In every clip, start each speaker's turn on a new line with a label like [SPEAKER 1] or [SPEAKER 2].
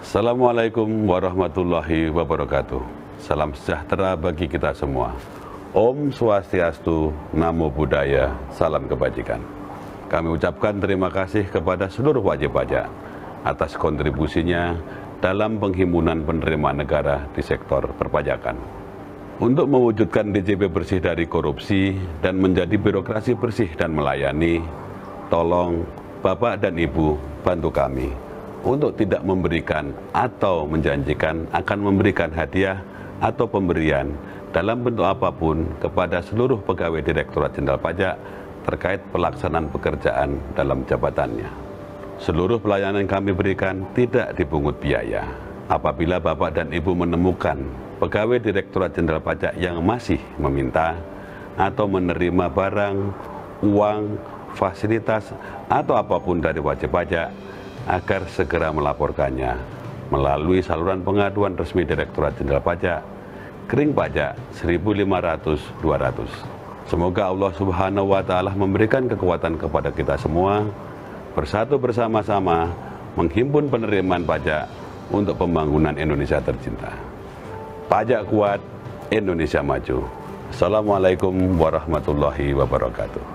[SPEAKER 1] Assalamualaikum warahmatullahi wabarakatuh. Salam sejahtera bagi kita semua. Om Swastiastu, Namo Buddhaya, Salam Kebajikan. Kami ucapkan terima kasih kepada seluruh wajib pajak atas kontribusinya dalam penghimpunan penerimaan negara di sektor perpajakan. Untuk mewujudkan DJP bersih dari korupsi dan menjadi birokrasi bersih dan melayani, tolong Bapak dan Ibu bantu kami untuk tidak memberikan atau menjanjikan akan memberikan hadiah atau pemberian dalam bentuk apapun kepada seluruh pegawai Direktorat Jenderal Pajak terkait pelaksanaan pekerjaan dalam jabatannya. Seluruh pelayanan yang kami berikan tidak dipungut biaya. Apabila Bapak dan Ibu menemukan pegawai Direktorat Jenderal Pajak yang masih meminta atau menerima barang, uang, fasilitas, atau apapun dari wajib pajak, agar segera melaporkannya melalui saluran pengaduan resmi Direktorat Jenderal Pajak kering pajak 1500-200. Semoga Allah Subhanahu wa taala memberikan kekuatan kepada kita semua bersatu bersama-sama menghimpun penerimaan pajak untuk pembangunan Indonesia tercinta. Pajak kuat, Indonesia maju. Assalamualaikum warahmatullahi wabarakatuh.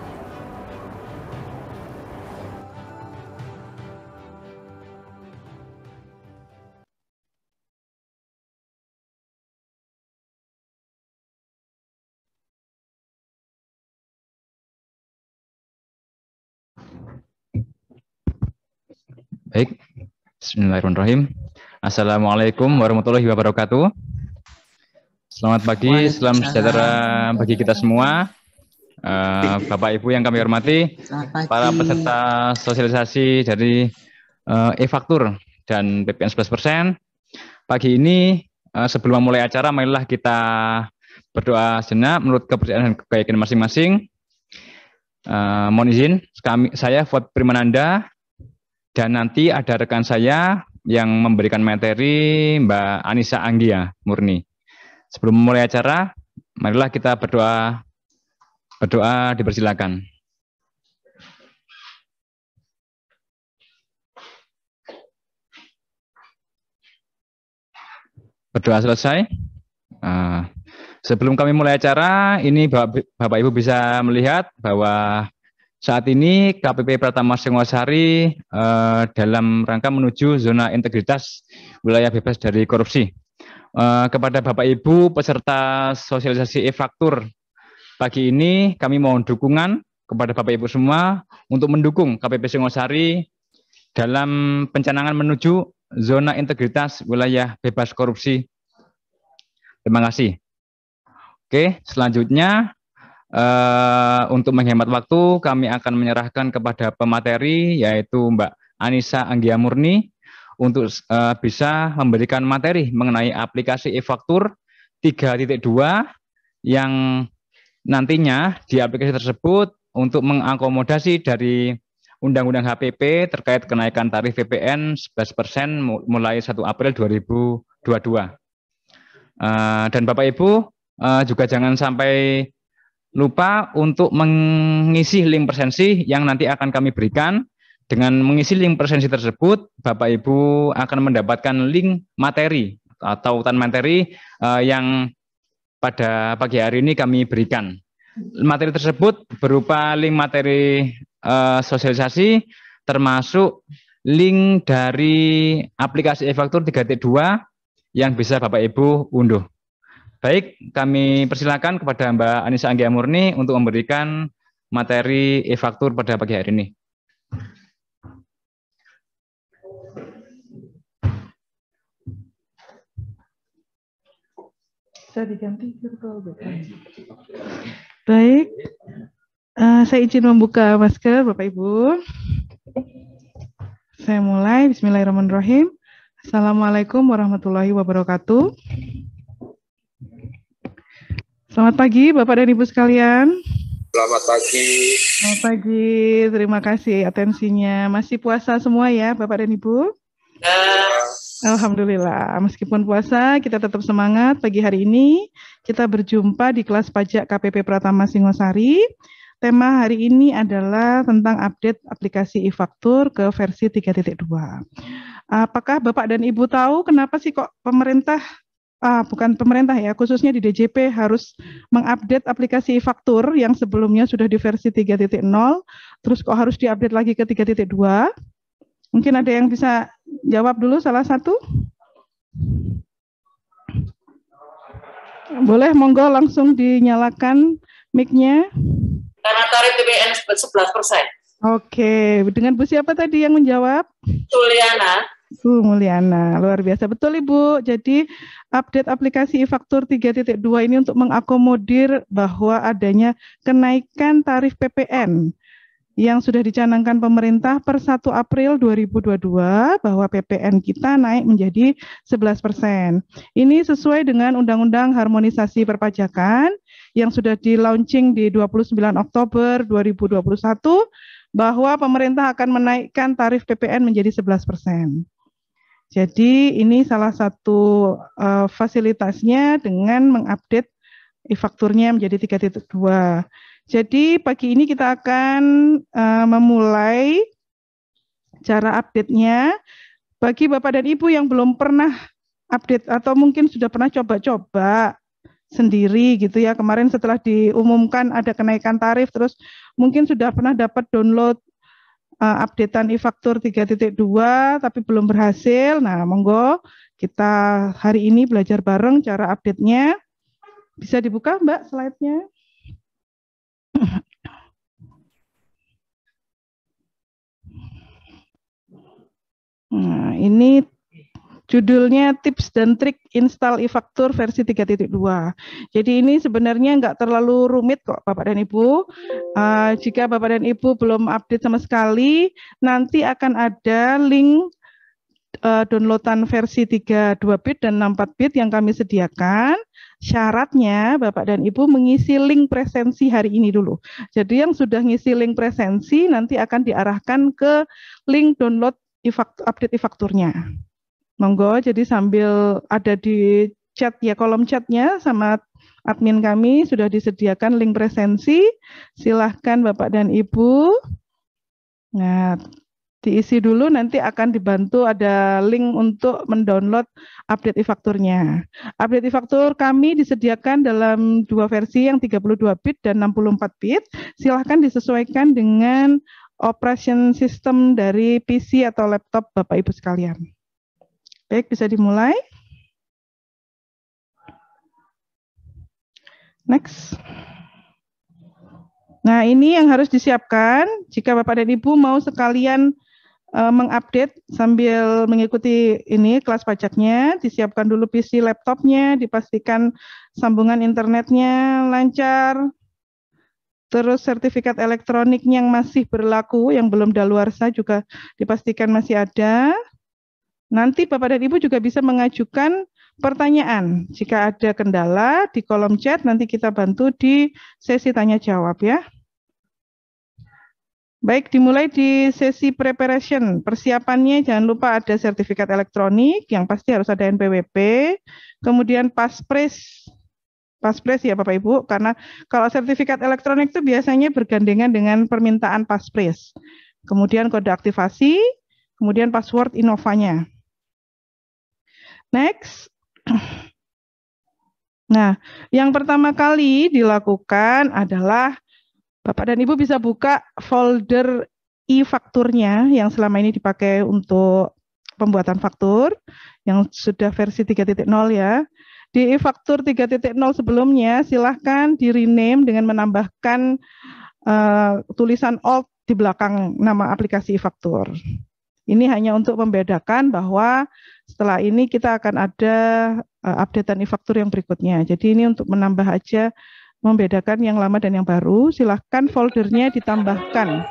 [SPEAKER 2] Baik, Bismillahirrahmanirrahim. Assalamualaikum warahmatullahi wabarakatuh. Selamat pagi, salam sejahtera bagi kita semua. Eh, Bapak Ibu yang kami hormati, para peserta sosialisasi dari eh, e-faktur dan PPN 11%. persen. Pagi ini eh, sebelum mulai acara marilah kita berdoa sejenak menurut kepercayaan dan keyakinan masing-masing. Uh, mohon izin, kami, saya Fuad Primananda dan nanti ada rekan saya yang memberikan materi Mbak Anissa Anggia Murni. Sebelum memulai acara, marilah kita berdoa. Berdoa dipersilakan. Berdoa selesai. Ah, sebelum kami mulai acara, ini Bapak Ibu bisa melihat bahwa saat ini KPP Pratama Singosari eh, dalam rangka menuju zona integritas wilayah bebas dari korupsi. Eh, kepada Bapak Ibu peserta sosialisasi e-faktur pagi ini kami mohon dukungan kepada Bapak Ibu semua untuk mendukung KPP Singosari dalam pencanangan menuju zona integritas wilayah bebas korupsi. Terima kasih. Oke, selanjutnya Eh, untuk menghemat waktu, kami akan menyerahkan kepada pemateri, yaitu Mbak Anissa Anggia Murni, untuk uh, bisa memberikan materi mengenai aplikasi e-faktur 3.2 yang nantinya di aplikasi tersebut untuk mengakomodasi dari Undang-Undang HPP terkait kenaikan tarif VPN 11% mulai 1 April 2022. Uh, eh, dan Bapak Ibu uh, juga jangan sampai lupa untuk mengisi link presensi yang nanti akan kami berikan. Dengan mengisi link presensi tersebut, Bapak Ibu akan mendapatkan link materi atau tautan materi uh, yang pada pagi hari ini kami berikan. Materi tersebut berupa link materi uh, sosialisasi termasuk link dari aplikasi e-faktur 3.2 yang bisa Bapak Ibu unduh. Baik, kami persilakan kepada Mbak Anissa Anggia Murni untuk memberikan materi e-faktur pada pagi hari ini.
[SPEAKER 3] Saya diganti virtual Baik, uh, saya izin membuka masker Bapak Ibu. Saya mulai, Bismillahirrahmanirrahim. Assalamualaikum warahmatullahi wabarakatuh. Selamat pagi Bapak dan Ibu sekalian.
[SPEAKER 1] Selamat pagi.
[SPEAKER 3] Selamat pagi. Terima kasih atensinya. Masih puasa semua ya Bapak dan Ibu? Ya. Alhamdulillah, meskipun puasa kita tetap semangat pagi hari ini. Kita berjumpa di kelas pajak KPP Pratama Singosari. Tema hari ini adalah tentang update aplikasi e-faktur ke versi 3.2. Apakah Bapak dan Ibu tahu kenapa sih kok pemerintah ah, bukan pemerintah ya, khususnya di DJP harus mengupdate aplikasi faktur yang sebelumnya sudah di versi 3.0, terus kok harus diupdate lagi ke 3.2. Mungkin ada yang bisa jawab dulu salah satu? Boleh, monggo langsung dinyalakan mic-nya.
[SPEAKER 4] Karena tarif BBN 11
[SPEAKER 3] Oke, dengan Bu siapa tadi yang menjawab? Juliana. Bu Mulyana, luar biasa betul Ibu. Jadi update aplikasi e-faktur 3.2 ini untuk mengakomodir bahwa adanya kenaikan tarif PPN yang sudah dicanangkan pemerintah per 1 April 2022 bahwa PPN kita naik menjadi 11 persen. Ini sesuai dengan Undang-Undang Harmonisasi Perpajakan yang sudah di launching di 29 Oktober 2021 bahwa pemerintah akan menaikkan tarif PPN menjadi 11 persen. Jadi ini salah satu uh, fasilitasnya dengan mengupdate e-fakturnya menjadi 3.2. Jadi pagi ini kita akan uh, memulai cara update-nya. Bagi Bapak dan Ibu yang belum pernah update atau mungkin sudah pernah coba-coba sendiri gitu ya. Kemarin setelah diumumkan ada kenaikan tarif terus mungkin sudah pernah dapat download uh, updatean e-faktur 3.2 tapi belum berhasil, nah monggo kita hari ini belajar bareng cara update-nya. Bisa dibuka Mbak slide-nya? Nah, ini Judulnya tips dan trik install e-faktur versi 3.2. Jadi ini sebenarnya nggak terlalu rumit kok Bapak dan Ibu. Uh, jika Bapak dan Ibu belum update sama sekali, nanti akan ada link uh, downloadan versi 3.2 bit dan 64 bit yang kami sediakan. Syaratnya Bapak dan Ibu mengisi link presensi hari ini dulu. Jadi yang sudah ngisi link presensi nanti akan diarahkan ke link download update e-fakturnya. Monggo, jadi sambil ada di chat ya kolom chatnya sama admin kami sudah disediakan link presensi. Silahkan Bapak dan Ibu. Nah, diisi dulu nanti akan dibantu ada link untuk mendownload update e-fakturnya. Update e-faktur kami disediakan dalam dua versi yang 32 bit dan 64 bit. Silahkan disesuaikan dengan operation system dari PC atau laptop Bapak Ibu sekalian. Baik, bisa dimulai. Next. Nah, ini yang harus disiapkan jika Bapak dan Ibu mau sekalian uh, mengupdate sambil mengikuti ini kelas pajaknya, disiapkan dulu PC laptopnya, dipastikan sambungan internetnya lancar, terus sertifikat elektronik yang masih berlaku, yang belum daluarsa juga dipastikan masih ada, Nanti Bapak dan Ibu juga bisa mengajukan pertanyaan. Jika ada kendala di kolom chat, nanti kita bantu di sesi tanya jawab ya. Baik, dimulai di sesi preparation. Persiapannya jangan lupa ada sertifikat elektronik yang pasti harus ada NPWP, kemudian paspres. Paspres ya Bapak Ibu, karena kalau sertifikat elektronik itu biasanya bergandengan dengan permintaan paspres. Kemudian kode aktivasi, kemudian password nya Next. Nah, yang pertama kali dilakukan adalah Bapak dan Ibu bisa buka folder e-fakturnya yang selama ini dipakai untuk pembuatan faktur yang sudah versi 3.0 ya. Di e-faktur 3.0 sebelumnya silahkan di rename dengan menambahkan uh, tulisan alt di belakang nama aplikasi e-faktur. Ini hanya untuk membedakan bahwa setelah ini kita akan ada uh, eh, updatean e-faktur yang berikutnya. Jadi ini untuk menambah aja membedakan yang lama dan yang baru. Silahkan foldernya ditambahkan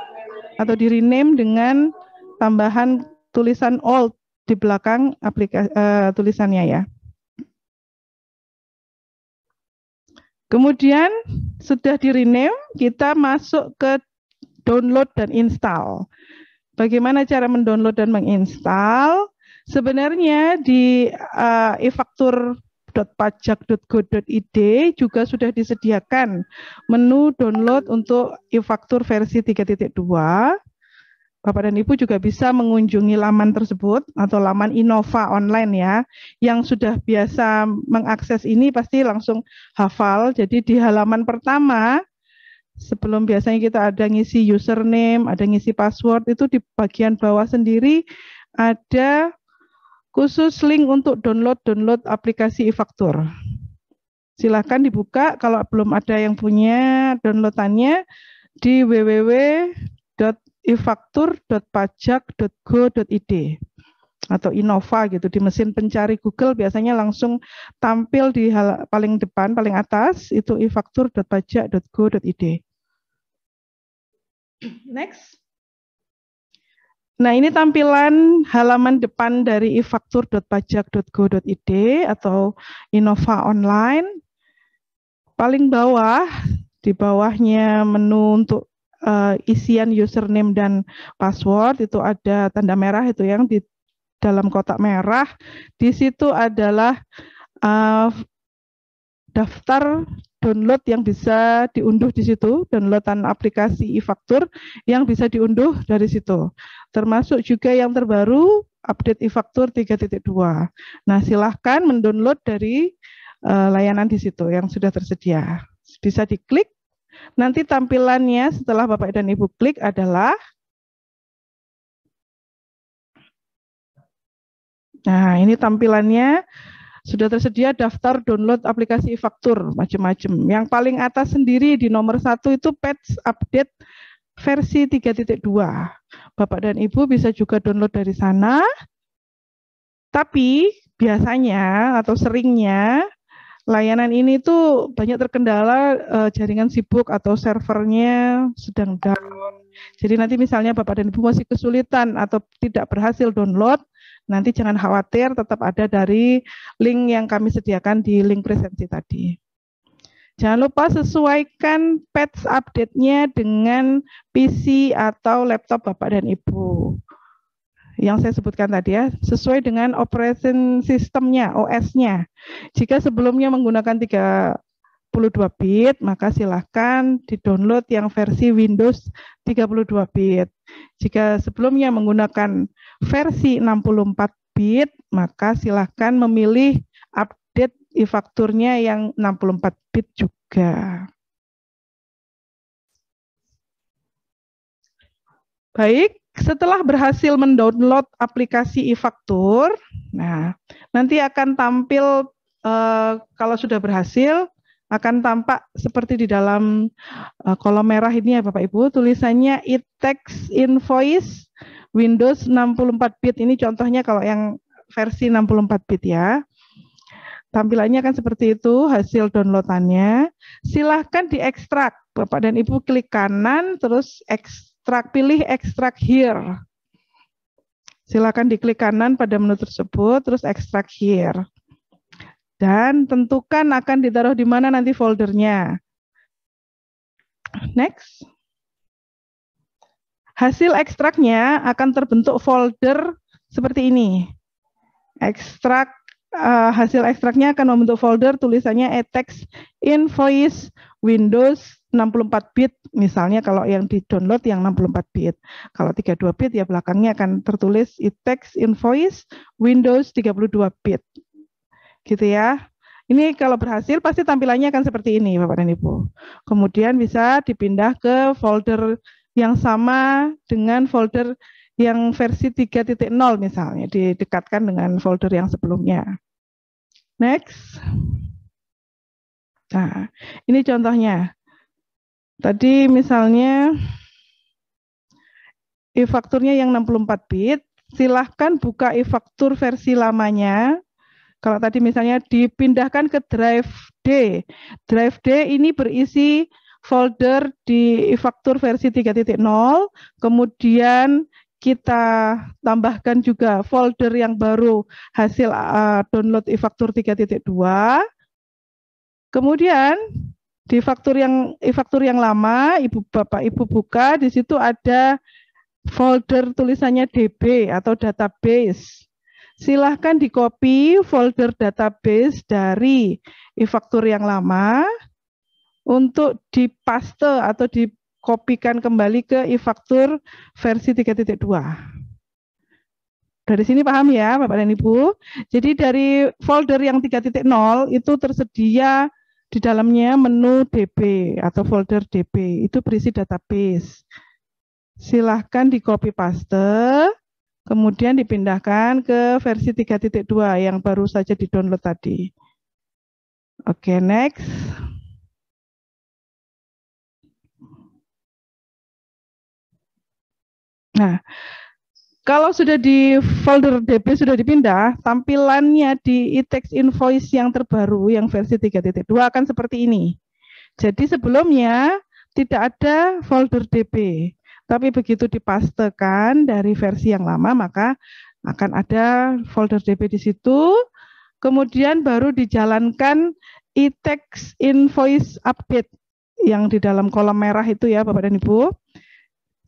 [SPEAKER 3] atau di rename dengan tambahan tulisan old di belakang aplikasi uh, eh, tulisannya ya. Kemudian sudah di rename, kita masuk ke download dan install bagaimana cara mendownload dan menginstal. Sebenarnya di uh, eh, e pajak.go.id juga sudah disediakan menu download untuk e-faktur versi 3.2. Bapak dan Ibu juga bisa mengunjungi laman tersebut atau laman Innova online ya. Yang sudah biasa mengakses ini pasti langsung hafal. Jadi di halaman pertama sebelum biasanya kita ada ngisi username, ada ngisi password, itu di bagian bawah sendiri ada khusus link untuk download-download aplikasi e-faktur. Silahkan dibuka kalau belum ada yang punya downloadannya di www.efaktur.pajak.go.id atau Innova gitu di mesin pencari Google biasanya langsung tampil di hal, paling depan paling atas itu ifaktur.pajak.go.id. Next. Nah, ini tampilan halaman depan dari ifaktur.pajak.go.id atau Innova Online. Paling bawah, di bawahnya menu untuk uh, isian username dan password, itu ada tanda merah itu yang di dalam kotak merah. Di situ adalah uh, daftar download yang bisa diunduh di situ, downloadan aplikasi e-faktur yang bisa diunduh dari situ. Termasuk juga yang terbaru update e-faktur 3.2. Nah, silahkan mendownload dari uh, layanan di situ yang sudah tersedia. Bisa diklik. Nanti tampilannya setelah Bapak dan Ibu klik adalah Nah, ini tampilannya sudah tersedia daftar download aplikasi e-faktur macam-macam. Yang paling atas sendiri di nomor satu itu patch update versi 3.2. Bapak dan Ibu bisa juga download dari sana. Tapi biasanya atau seringnya layanan ini tuh banyak terkendala eh, jaringan sibuk atau servernya sedang down. Jadi nanti misalnya Bapak dan Ibu masih kesulitan atau tidak berhasil download, Nanti jangan khawatir, tetap ada dari link yang kami sediakan di link presensi tadi. Jangan lupa sesuaikan patch update-nya dengan PC atau laptop Bapak dan Ibu. Yang saya sebutkan tadi ya, sesuai dengan operation sistemnya, OS-nya. Jika sebelumnya menggunakan 32 bit, maka silahkan di-download yang versi Windows 32 bit. Jika sebelumnya menggunakan versi 64 bit, maka silahkan memilih update e-fakturnya yang 64 bit juga. Baik, setelah berhasil mendownload aplikasi e-faktur, nah nanti akan tampil eh, kalau sudah berhasil akan tampak seperti di dalam eh, kolom merah ini ya Bapak Ibu, tulisannya it text invoice Windows 64 bit. Ini contohnya kalau yang versi 64 bit ya. Tampilannya akan seperti itu hasil downloadannya. Silahkan diekstrak. Bapak dan Ibu klik kanan terus ekstrak pilih ekstrak here. silahkan diklik kanan pada menu tersebut terus ekstrak here. Dan tentukan akan ditaruh di mana nanti foldernya. Next. Hasil ekstraknya akan terbentuk folder seperti ini. Ekstrak uh, hasil ekstraknya akan membentuk folder tulisannya etext invoice Windows 64 bit misalnya kalau yang di download yang 64 bit. Kalau 32 bit ya belakangnya akan tertulis etext invoice Windows 32 bit Gitu ya. Ini kalau berhasil pasti tampilannya akan seperti ini Bapak dan Ibu. Kemudian bisa dipindah ke folder yang sama dengan folder yang versi 3.0 misalnya didekatkan dengan folder yang sebelumnya. Next. Nah, ini contohnya. Tadi misalnya e-fakturnya yang 64 bit, silahkan buka e-faktur versi lamanya kalau tadi misalnya dipindahkan ke drive D. Drive D ini berisi folder di faktur versi 3.0, kemudian kita tambahkan juga folder yang baru hasil eh, download e-faktur 3.2. Kemudian di faktur yang e-faktur yang lama, Ibu Bapak Ibu buka, di situ ada folder tulisannya DB atau database. Silahkan di copy folder database dari e-faktur yang lama untuk dipaste atau dikopikan kembali ke e-faktur versi 3.2. Dari sini paham ya Bapak dan Ibu. Jadi dari folder yang 3.0 itu tersedia di dalamnya menu DB atau folder DB itu berisi database. Silahkan di copy paste, Kemudian dipindahkan ke versi 3.2 yang baru saja di-download tadi. Oke, okay, next. Nah, kalau sudah di folder DB sudah dipindah, tampilannya di e-text invoice yang terbaru yang versi 3.2 akan seperti ini. Jadi sebelumnya tidak ada folder DB. Tapi begitu dipastekan dari versi yang lama, maka akan ada folder DB di situ. Kemudian baru dijalankan e-text invoice update yang di dalam kolom merah itu ya Bapak dan Ibu.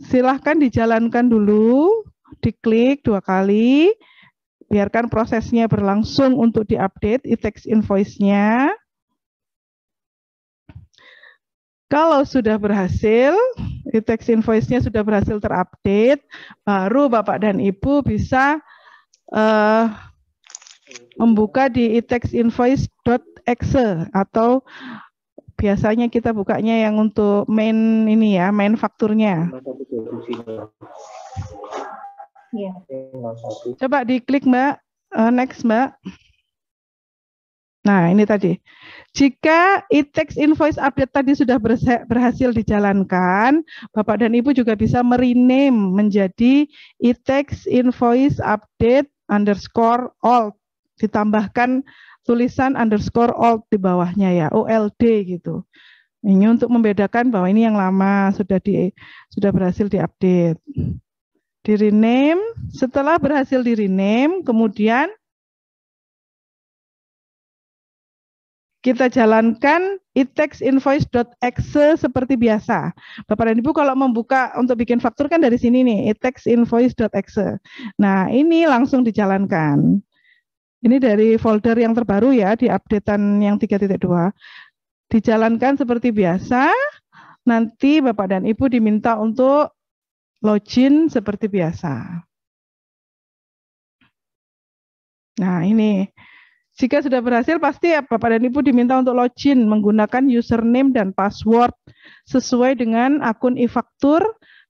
[SPEAKER 3] Silahkan dijalankan dulu, diklik dua kali, biarkan prosesnya berlangsung untuk diupdate e-text invoice-nya. Kalau sudah berhasil, Tax invoice-nya sudah berhasil terupdate, baru Bapak dan Ibu bisa uh, membuka di e atau biasanya kita bukanya yang untuk main ini ya, main fakturnya. Iya. Coba diklik Mbak, uh, next Mbak. Nah, ini tadi. Jika e-tax invoice update tadi sudah berhasil dijalankan, Bapak dan Ibu juga bisa merename menjadi e-tax invoice update underscore old, Ditambahkan tulisan underscore old di bawahnya ya, OLD gitu. Ini untuk membedakan bahwa ini yang lama sudah di sudah berhasil diupdate. Di rename, setelah berhasil di rename, kemudian kita jalankan itexinvoice.exe seperti biasa. Bapak dan Ibu kalau membuka untuk bikin faktur kan dari sini nih, itexinvoice.exe. Nah, ini langsung dijalankan. Ini dari folder yang terbaru ya, di updatean yang 3.2. Dijalankan seperti biasa, nanti Bapak dan Ibu diminta untuk login seperti biasa. Nah, ini. Jika sudah berhasil, pasti ya, Bapak dan Ibu diminta untuk login menggunakan username dan password sesuai dengan akun e-faktur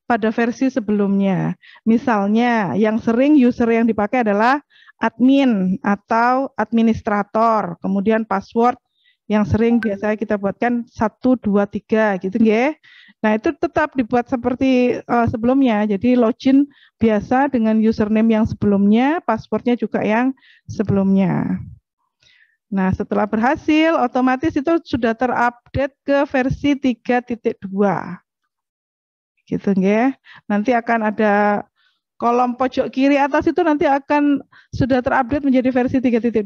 [SPEAKER 3] pada versi sebelumnya. Misalnya, yang sering user yang dipakai adalah admin atau administrator. Kemudian password yang sering biasanya kita buatkan 1, 2, 3 gitu ya. Nah itu tetap dibuat seperti uh, sebelumnya. Jadi login biasa dengan username yang sebelumnya, passwordnya juga yang sebelumnya. Nah, setelah berhasil, otomatis itu sudah terupdate ke versi 3.2. Gitu ya. Nanti akan ada kolom pojok kiri atas itu nanti akan sudah terupdate menjadi versi 3.2.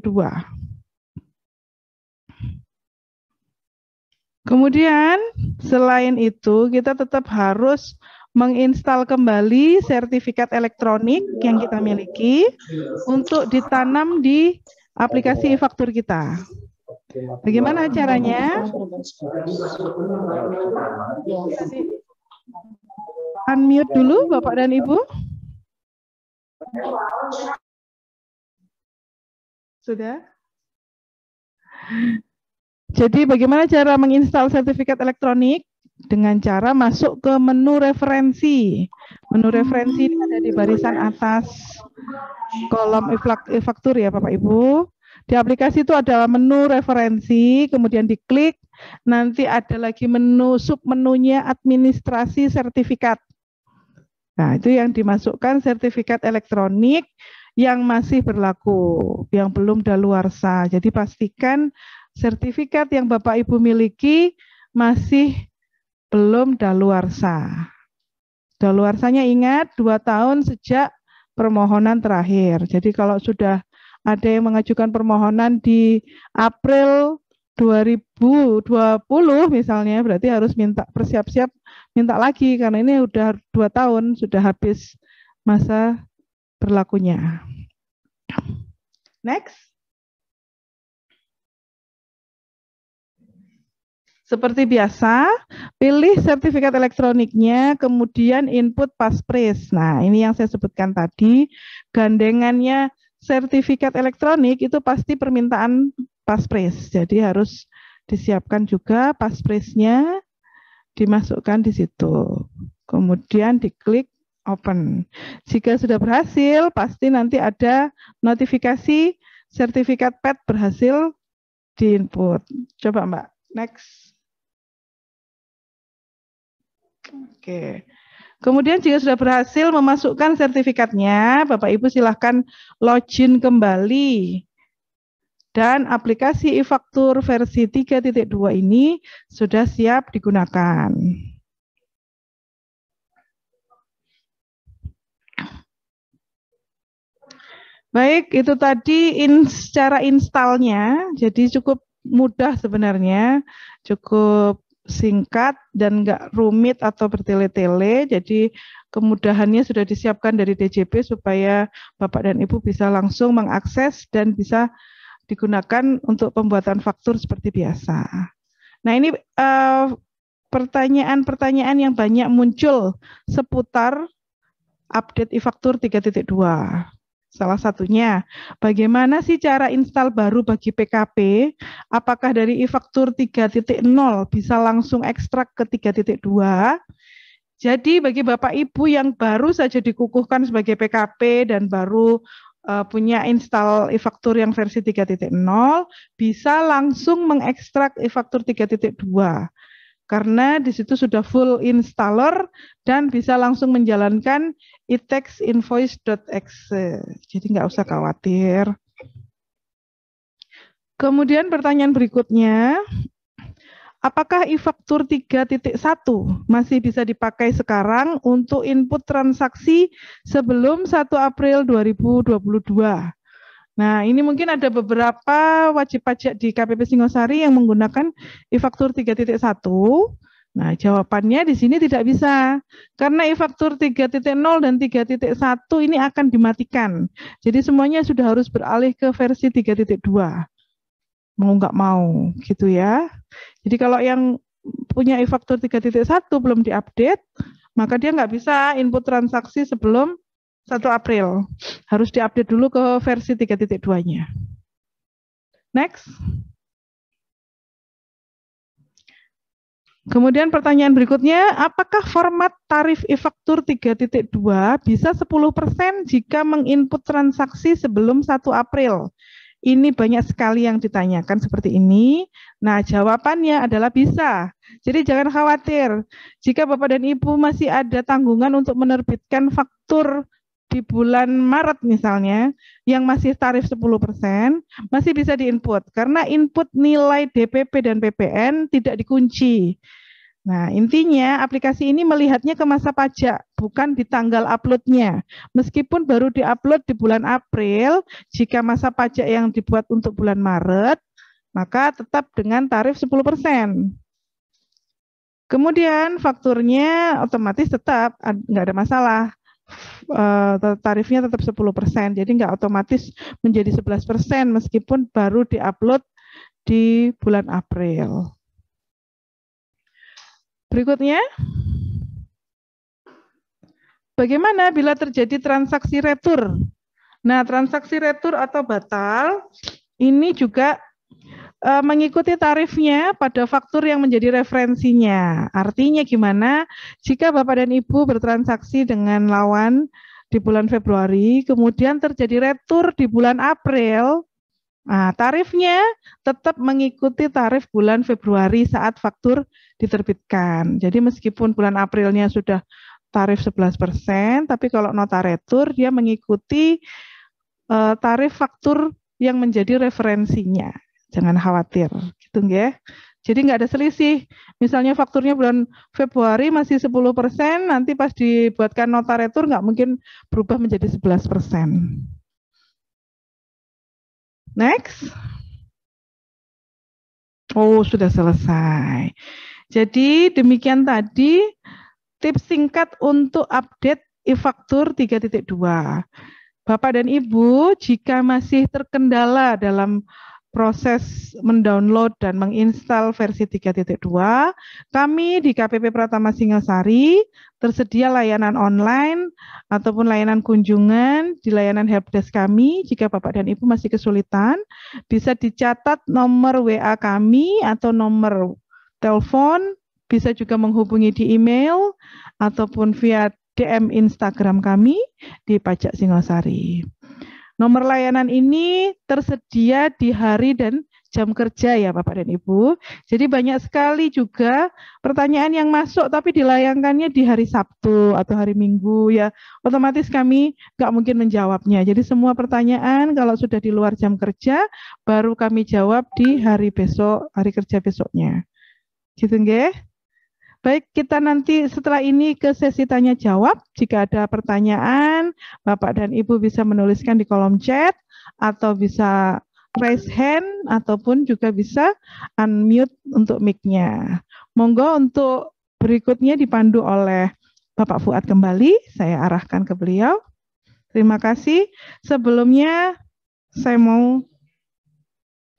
[SPEAKER 3] Kemudian, selain itu, kita tetap harus menginstal kembali sertifikat elektronik yang kita miliki untuk ditanam di aplikasi e-faktur kita. Bagaimana caranya? Unmute dulu Bapak dan Ibu. Sudah? Jadi bagaimana cara menginstal sertifikat elektronik? dengan cara masuk ke menu referensi. Menu referensi ini ada di barisan atas kolom e-faktur ya Bapak Ibu. Di aplikasi itu adalah menu referensi, kemudian diklik, nanti ada lagi menu sub menunya administrasi sertifikat. Nah, itu yang dimasukkan sertifikat elektronik yang masih berlaku, yang belum daluarsa. Jadi pastikan sertifikat yang Bapak Ibu miliki masih belum daluarsa. Daluarsanya ingat dua tahun sejak permohonan terakhir. Jadi kalau sudah ada yang mengajukan permohonan di April 2020 misalnya berarti harus minta persiap-siap minta lagi karena ini sudah dua tahun sudah habis masa berlakunya. Next. Seperti biasa, pilih sertifikat elektroniknya, kemudian input paspres. Nah, ini yang saya sebutkan tadi, gandengannya sertifikat elektronik itu pasti permintaan paspres. Jadi harus disiapkan juga paspresnya dimasukkan di situ. Kemudian diklik open. Jika sudah berhasil, pasti nanti ada notifikasi sertifikat PET berhasil di input. Coba Mbak, next.
[SPEAKER 4] Oke.
[SPEAKER 3] Kemudian jika sudah berhasil memasukkan sertifikatnya, Bapak Ibu silahkan login kembali. Dan aplikasi e-faktur versi 3.2 ini sudah siap digunakan. Baik, itu tadi in, secara installnya, jadi cukup mudah sebenarnya, cukup singkat dan nggak rumit atau bertele-tele. Jadi kemudahannya sudah disiapkan dari DJP supaya Bapak dan Ibu bisa langsung mengakses dan bisa digunakan untuk pembuatan faktur seperti biasa. Nah ini eh, pertanyaan-pertanyaan uh, yang banyak muncul seputar update e-faktur 3.2. Salah satunya, bagaimana sih cara install baru bagi PKP? Apakah dari e-faktur 3.0 bisa langsung ekstrak ke 3.2? Jadi bagi Bapak Ibu yang baru saja dikukuhkan sebagai PKP dan baru uh, punya install e-faktur yang versi 3.0, bisa langsung mengekstrak e-faktur 3.2 karena di situ sudah full installer dan bisa langsung menjalankan itexinvoice.exe. exe, Jadi nggak usah khawatir. Kemudian pertanyaan berikutnya, apakah e-faktur 3.1 masih bisa dipakai sekarang untuk input transaksi sebelum 1 April 2022? Nah, ini mungkin ada beberapa wajib pajak di KPP Singosari yang menggunakan e-faktur 3.1. Nah, jawabannya di sini tidak bisa. Karena e-faktur 3.0 dan 3.1 ini akan dimatikan. Jadi semuanya sudah harus beralih ke versi 3.2. Mau nggak mau, gitu ya. Jadi kalau yang punya e-faktur 3.1 belum diupdate, maka dia nggak bisa input transaksi sebelum 1 April. Harus diupdate dulu ke versi 3.2-nya. Next. Kemudian pertanyaan berikutnya, apakah format tarif e-faktur 3.2 bisa 10% jika menginput transaksi sebelum 1 April? Ini banyak sekali yang ditanyakan seperti ini. Nah, jawabannya adalah bisa. Jadi jangan khawatir. Jika Bapak dan Ibu masih ada tanggungan untuk menerbitkan faktur di bulan Maret misalnya yang masih tarif 10% masih bisa diinput karena input nilai DPP dan PPN tidak dikunci. Nah, intinya aplikasi ini melihatnya ke masa pajak, bukan di tanggal uploadnya. Meskipun baru diupload di bulan April, jika masa pajak yang dibuat untuk bulan Maret, maka tetap dengan tarif 10%. Kemudian fakturnya otomatis tetap nggak ada masalah uh, tarifnya tetap 10%. Jadi nggak otomatis menjadi 11% meskipun baru diupload di bulan April. Berikutnya, bagaimana bila terjadi transaksi retur? Nah, transaksi retur atau batal ini juga Eh, mengikuti tarifnya pada faktur yang menjadi referensinya. Artinya gimana? Jika Bapak dan Ibu bertransaksi dengan lawan di bulan Februari, kemudian terjadi retur di bulan April, nah, tarifnya tetap mengikuti tarif bulan Februari saat faktur diterbitkan. Jadi meskipun bulan Aprilnya sudah tarif 11%, tapi kalau nota retur dia mengikuti eh, tarif faktur yang menjadi referensinya. Jangan khawatir, gitu ya. Jadi nggak ada selisih. Misalnya fakturnya bulan Februari masih 10 persen, nanti pas dibuatkan nota retur nggak mungkin berubah menjadi 11 persen. Next. Oh, sudah selesai. Jadi demikian tadi tips singkat untuk update e-faktur 3.2. Bapak dan Ibu, jika masih terkendala dalam proses mendownload dan menginstal versi 3.2, kami di KPP Pratama Singasari tersedia layanan online ataupun layanan kunjungan di layanan helpdesk kami. Jika Bapak dan Ibu masih kesulitan, bisa dicatat nomor WA kami atau nomor telepon, bisa juga menghubungi di email ataupun via DM Instagram kami di Pajak Singosari. Nomor layanan ini tersedia di hari dan jam kerja ya Bapak dan Ibu. Jadi banyak sekali juga pertanyaan yang masuk tapi dilayangkannya di hari Sabtu atau hari Minggu ya. Otomatis kami nggak mungkin menjawabnya. Jadi semua pertanyaan kalau sudah di luar jam kerja baru kami jawab di hari besok, hari kerja besoknya. Gitu nggih? Baik, kita nanti setelah ini ke sesi tanya jawab. Jika ada pertanyaan, Bapak dan Ibu bisa menuliskan di kolom chat atau bisa raise hand ataupun juga bisa unmute untuk mic-nya. Monggo untuk berikutnya dipandu oleh Bapak Fuad kembali, saya arahkan ke beliau. Terima kasih. Sebelumnya saya mau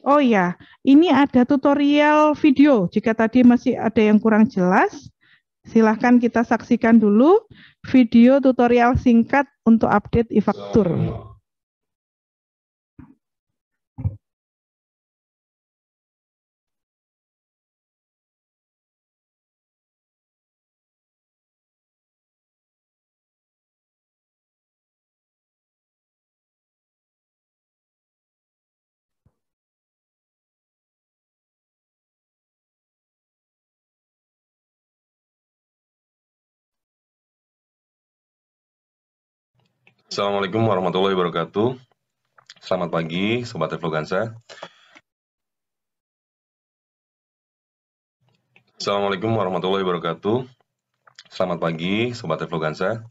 [SPEAKER 3] Oh ya, ini ada tutorial video. Jika tadi masih ada yang kurang jelas, silahkan kita saksikan dulu video tutorial singkat untuk update e-faktur.
[SPEAKER 4] Assalamualaikum warahmatullahi wabarakatuh.
[SPEAKER 5] Selamat pagi, Sobat Evlogansa. Assalamualaikum warahmatullahi wabarakatuh. Selamat pagi, Sobat Evlogansa.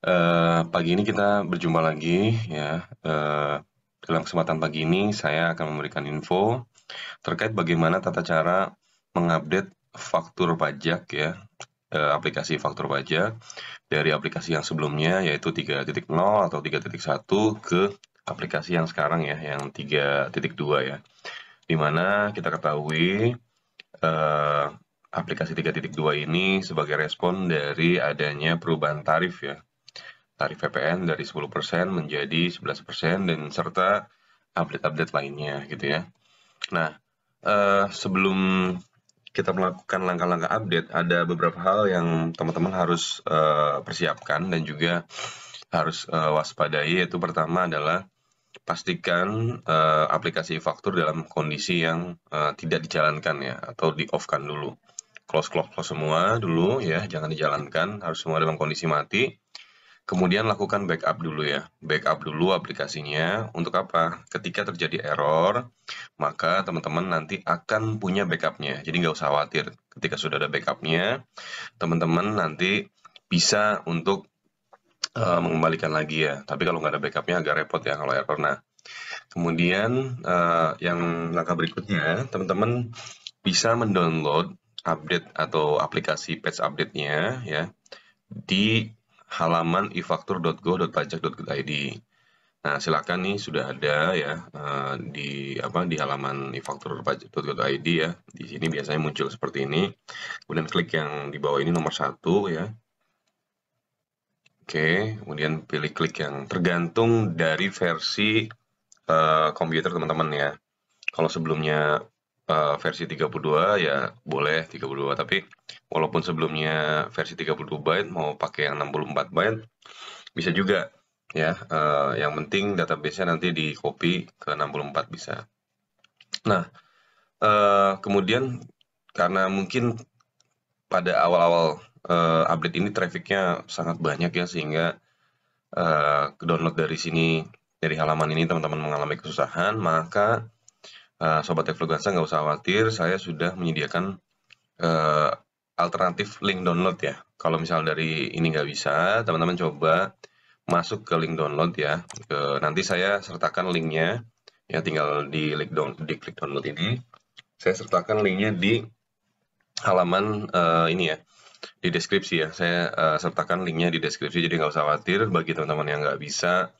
[SPEAKER 5] Uh, eh, pagi ini kita berjumpa lagi ya. Uh, dalam kesempatan pagi ini saya akan memberikan info terkait bagaimana tata cara mengupdate faktur pajak ya, uh, aplikasi faktur pajak dari aplikasi yang sebelumnya yaitu 3.0 atau 3.1 ke aplikasi yang sekarang ya yang 3.2 ya dimana kita ketahui eh, aplikasi 3.2 ini sebagai respon dari adanya perubahan tarif ya tarif VPN dari 10% menjadi 11% dan serta update-update lainnya gitu ya nah eh, sebelum kita melakukan langkah-langkah update, ada beberapa hal yang teman-teman harus uh, persiapkan dan juga harus uh, waspadai. Yaitu pertama adalah pastikan uh, aplikasi faktur dalam kondisi yang uh, tidak dijalankan ya atau di off kan dulu. Close close close semua dulu ya, jangan dijalankan, harus semua dalam kondisi mati. Kemudian lakukan backup dulu ya. Backup dulu aplikasinya untuk apa? Ketika terjadi error, maka teman-teman nanti akan punya backupnya. Jadi nggak usah khawatir. Ketika sudah ada backupnya, teman-teman nanti bisa untuk uh, mengembalikan lagi ya. Tapi kalau nggak ada backupnya agak repot ya kalau error. Nah, kemudian uh, yang langkah berikutnya, teman-teman bisa mendownload update atau aplikasi patch update-nya ya di halaman ifaktur.go.pajak.id. Nah, silakan nih sudah ada ya eh, di apa di halaman ifaktur.go.id ya. Di sini biasanya muncul seperti ini. Kemudian klik yang di bawah ini nomor satu ya. Oke, kemudian pilih klik yang tergantung dari versi uh, komputer teman-teman ya. Kalau sebelumnya uh, versi 32 ya boleh 32 tapi walaupun sebelumnya versi 32 byte mau pakai yang 64 byte bisa juga ya uh, yang penting databasenya nanti di copy ke 64 bisa nah uh, kemudian karena mungkin pada awal-awal uh, update ini trafficnya sangat banyak ya sehingga uh, download dari sini dari halaman ini teman-teman mengalami kesusahan maka uh, Sobat Influenza nggak usah khawatir, saya sudah menyediakan uh, alternatif link download ya. Kalau misal dari ini nggak bisa, teman-teman coba masuk ke link download ya. Uh, nanti saya sertakan linknya, ya tinggal di link down, di klik download ini. Saya sertakan linknya di halaman uh, ini ya, di deskripsi ya. Saya uh, sertakan linknya di deskripsi, jadi nggak usah khawatir bagi teman-teman yang nggak bisa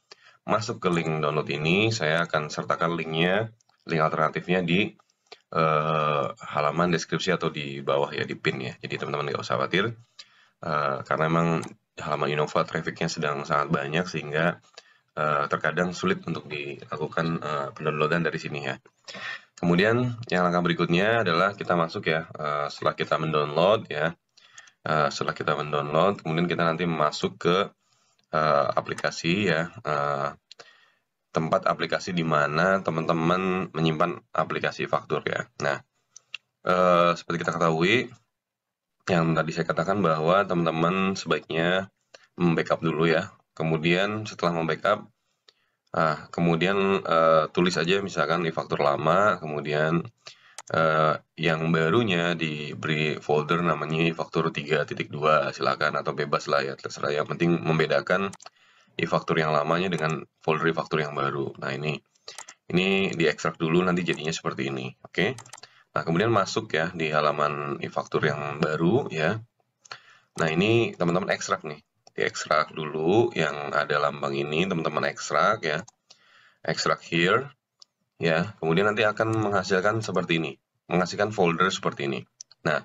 [SPEAKER 5] masuk ke link download ini, saya akan sertakan linknya link alternatifnya di uh, halaman deskripsi atau di bawah ya di pin ya. Jadi teman-teman nggak usah khawatir uh, karena memang halaman Innova trafficnya sedang sangat banyak sehingga uh, terkadang sulit untuk dilakukan uh, pendownloadan dari sini ya. Kemudian yang langkah berikutnya adalah kita masuk ya uh, setelah kita mendownload ya. uh, setelah kita mendownload, kemudian kita nanti masuk ke uh, aplikasi ya. uh, tempat aplikasi di mana teman-teman menyimpan aplikasi faktur ya. Nah, eh, seperti kita ketahui, yang tadi saya katakan bahwa teman-teman sebaiknya membackup dulu ya. Kemudian setelah membackup, ah, kemudian eh, tulis aja misalkan di faktur lama, kemudian eh, yang barunya diberi folder namanya faktur 3.2 silakan atau bebas lah ya terserah. Yang penting membedakan e-faktur yang lamanya dengan folder e-faktur yang baru. Nah, ini ini diekstrak dulu nanti jadinya seperti ini, oke? Okay? Nah, kemudian masuk ya di halaman e-faktur yang baru ya. Nah, ini teman-teman ekstrak nih. Diekstrak dulu yang ada lambang ini, teman-teman ekstrak ya. Ekstrak here ya. Kemudian nanti akan menghasilkan seperti ini, menghasilkan folder seperti ini. Nah,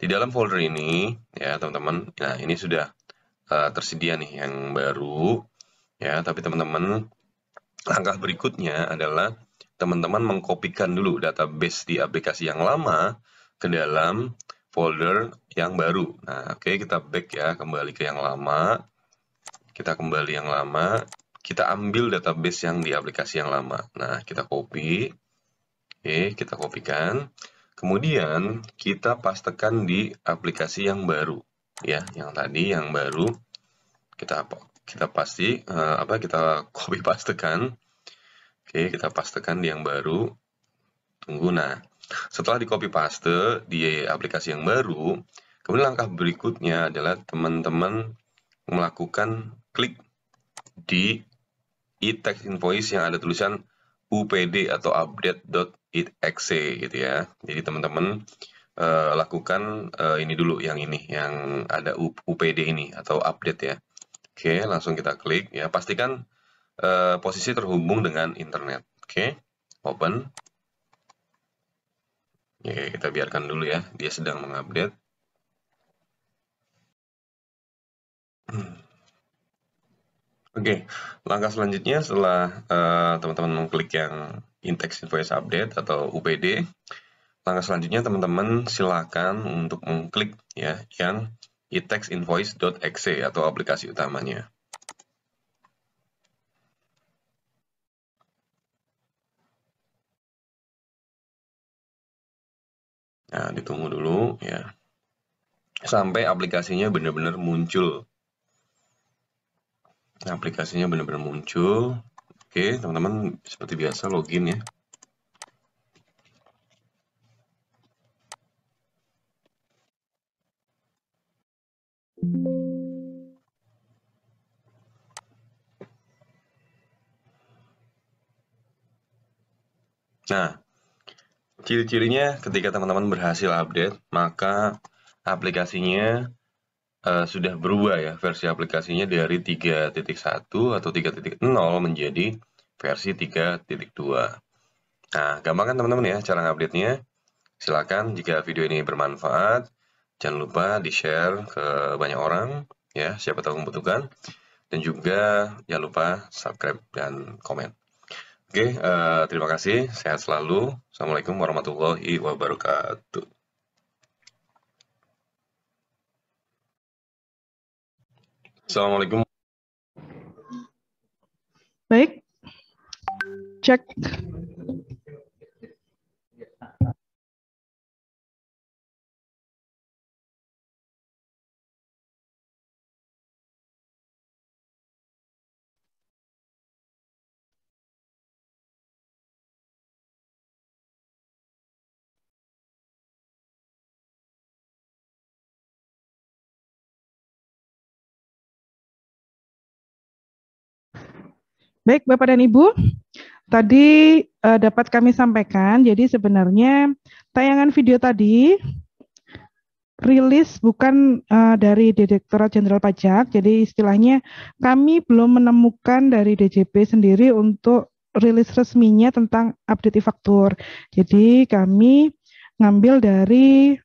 [SPEAKER 5] di dalam folder ini ya, teman-teman. Nah, ini sudah Eh, tersedia nih yang baru ya tapi teman-teman langkah berikutnya adalah teman-teman mengkopikan dulu database di aplikasi yang lama ke dalam folder yang baru. Nah, oke okay, kita back ya kembali ke yang lama. Kita kembali yang lama, kita ambil database yang di aplikasi yang lama. Nah, kita copy. Oke, okay, kita kopikan. Kemudian kita pastekan di aplikasi yang baru ya yang tadi yang baru kita kita pasti uh, apa kita copy paste kan? oke kita pastekan di yang baru tunggu nah setelah di copy paste di aplikasi yang baru kemudian langkah berikutnya adalah teman-teman melakukan klik di e-text invoice yang ada tulisan UPD atau update.exe gitu ya. Jadi teman-teman uh, lakukan uh, ini dulu yang ini yang ada UPD ini atau update ya. Oke, langsung kita klik ya. Pastikan uh, posisi terhubung dengan internet. Oke, open. ya kita biarkan dulu ya. Dia sedang mengupdate. Oke, langkah selanjutnya setelah teman-teman uh, mengklik yang Index Invoice Update atau UPD, Langkah selanjutnya teman-teman silakan untuk mengklik ya yang itexinvoice.exe atau aplikasi utamanya. Nah, ditunggu dulu ya. Sampai aplikasinya benar-benar muncul. Aplikasinya benar-benar muncul. Oke, teman-teman seperti biasa login ya. Nah, ciri-cirinya ketika teman-teman berhasil update, maka aplikasinya uh, sudah berubah ya versi aplikasinya dari 3.1 atau 3.0 menjadi versi 3.2. Nah, gampang kan teman-teman ya cara update nya Silakan jika video ini bermanfaat, Jangan lupa di-share ke banyak orang, ya, siapa tahu membutuhkan. Dan juga jangan lupa subscribe dan komen. Oke, uh, terima kasih. Sehat selalu. Assalamualaikum warahmatullahi wabarakatuh. Assalamualaikum.
[SPEAKER 4] Baik. Cek.
[SPEAKER 3] Baik, Bapak dan Ibu, tadi uh, dapat kami sampaikan, jadi sebenarnya tayangan video tadi rilis bukan uh, dari Direktorat Jenderal Pajak, jadi istilahnya kami belum menemukan dari DJP sendiri untuk rilis resminya tentang update faktur Jadi kami ngambil dari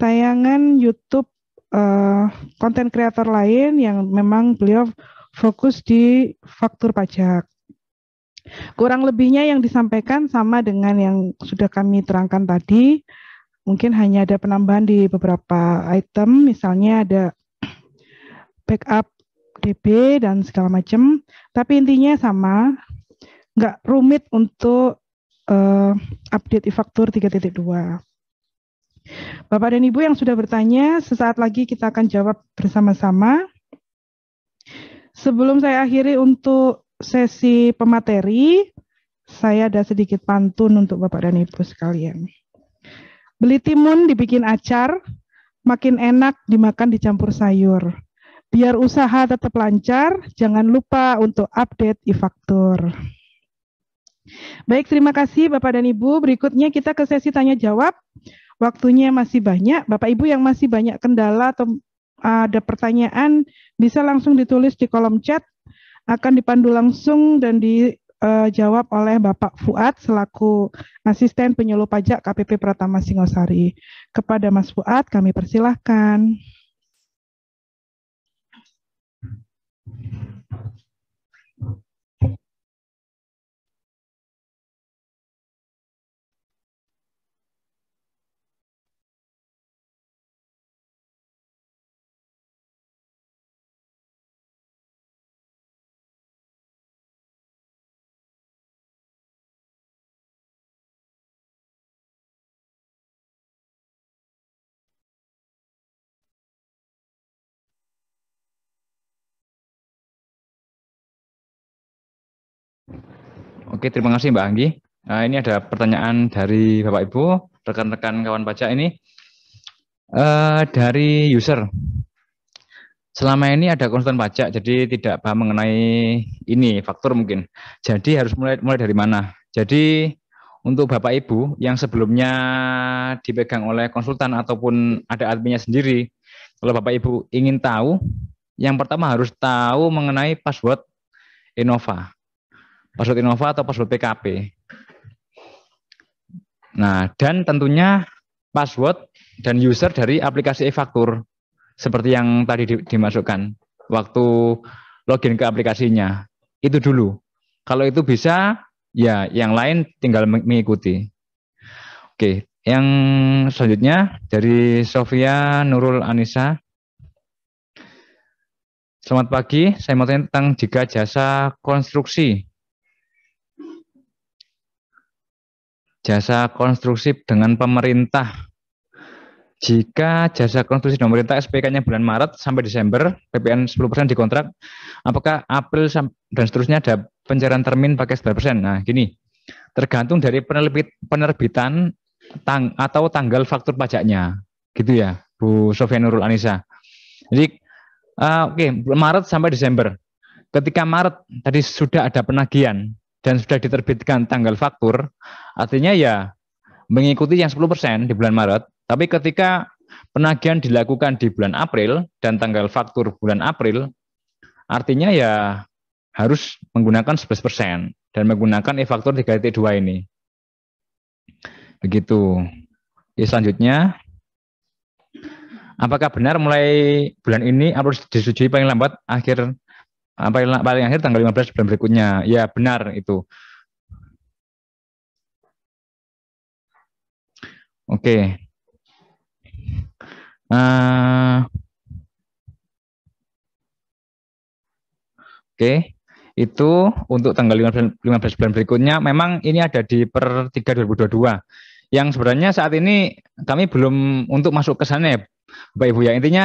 [SPEAKER 3] tayangan YouTube eh, konten uh, kreator lain yang memang beliau fokus di faktur pajak. Kurang lebihnya yang disampaikan sama dengan yang sudah kami terangkan tadi. Mungkin hanya ada penambahan di beberapa item, misalnya ada backup DB dan segala macam. Tapi intinya sama, nggak rumit untuk uh, update e-faktur 3.2. Bapak dan Ibu yang sudah bertanya, sesaat lagi kita akan jawab bersama-sama. Sebelum saya akhiri untuk sesi pemateri, saya ada sedikit pantun untuk Bapak dan Ibu sekalian. Beli timun dibikin acar, makin enak dimakan dicampur sayur. Biar usaha tetap lancar, jangan lupa untuk update e-faktur. Baik, terima kasih Bapak dan Ibu. Berikutnya kita ke sesi tanya jawab. Waktunya masih banyak. Bapak Ibu yang masih banyak kendala atau ada pertanyaan bisa langsung ditulis di kolom chat akan dipandu langsung dan dijawab oleh Bapak Fuad selaku asisten penyuluh pajak KPP Pratama Singosari. Kepada Mas Fuad kami persilahkan.
[SPEAKER 2] Oke, terima kasih Mbak Anggi. Nah, ini ada pertanyaan dari Bapak Ibu, rekan-rekan kawan pajak ini. Uh, dari user, selama ini ada konsultan pajak, jadi tidak paham mengenai ini faktor mungkin. Jadi harus mulai mulai dari mana? Jadi untuk bapak ibu yang sebelumnya dipegang oleh konsultan ataupun ada adminnya sendiri, kalau bapak ibu ingin tahu, yang pertama harus tahu mengenai password Innova password Innova atau password PKP. Nah, dan tentunya password dan user dari aplikasi e-faktur seperti yang tadi dimasukkan waktu login ke aplikasinya. Itu dulu. Kalau itu bisa, ya yang lain tinggal mengikuti. Oke, yang selanjutnya dari Sofia Nurul Anissa. Selamat pagi, saya mau tanya tentang jika jasa konstruksi jasa konstruksi dengan pemerintah. Jika jasa konstruksi dengan pemerintah SPK-nya bulan Maret sampai Desember, PPN 10% di kontrak, apakah April dan seterusnya ada pencairan termin pakai persen? Nah, gini, tergantung dari penerbit, penerbitan tang, atau tanggal faktur pajaknya. Gitu ya, Bu Sofian Nurul Anissa. Jadi, uh, oke, okay, Maret sampai Desember. Ketika Maret tadi sudah ada penagihan, dan sudah diterbitkan tanggal faktur, artinya ya mengikuti yang 10% di bulan Maret, tapi ketika penagihan dilakukan di bulan April dan tanggal faktur bulan April, artinya ya harus menggunakan 11% dan menggunakan e-faktur 3.2 ini. Begitu. Ya, selanjutnya, apakah benar mulai bulan ini harus disetujui paling lambat akhir Ah, paling, paling akhir tanggal 15 bulan berikutnya. Ya, benar itu. Oke. Okay. Uh, Oke, okay. itu untuk tanggal 15, 15 bulan berikutnya memang ini ada di per 3 2022. Yang sebenarnya saat ini kami belum untuk masuk ke sana ya Bapak Ibu ya. Intinya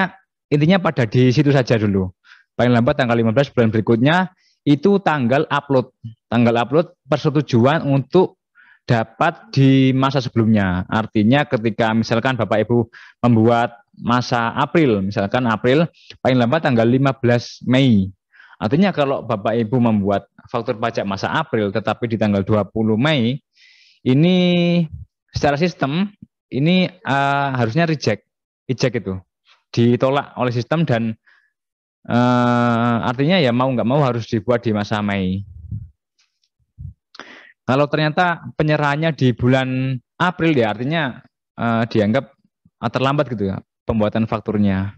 [SPEAKER 2] intinya pada di situ saja dulu paling lambat tanggal 15 bulan berikutnya itu tanggal upload. Tanggal upload persetujuan untuk dapat di masa sebelumnya. Artinya ketika misalkan Bapak Ibu membuat masa April, misalkan April paling lambat tanggal 15 Mei. Artinya kalau Bapak Ibu membuat faktur pajak masa April tetapi di tanggal 20 Mei ini secara sistem ini uh, harusnya reject, reject itu ditolak oleh sistem dan Uh, artinya ya mau nggak mau harus dibuat di masa Mei. Kalau ternyata penyerahannya di bulan April ya artinya uh, dianggap eh, terlambat gitu ya pembuatan fakturnya.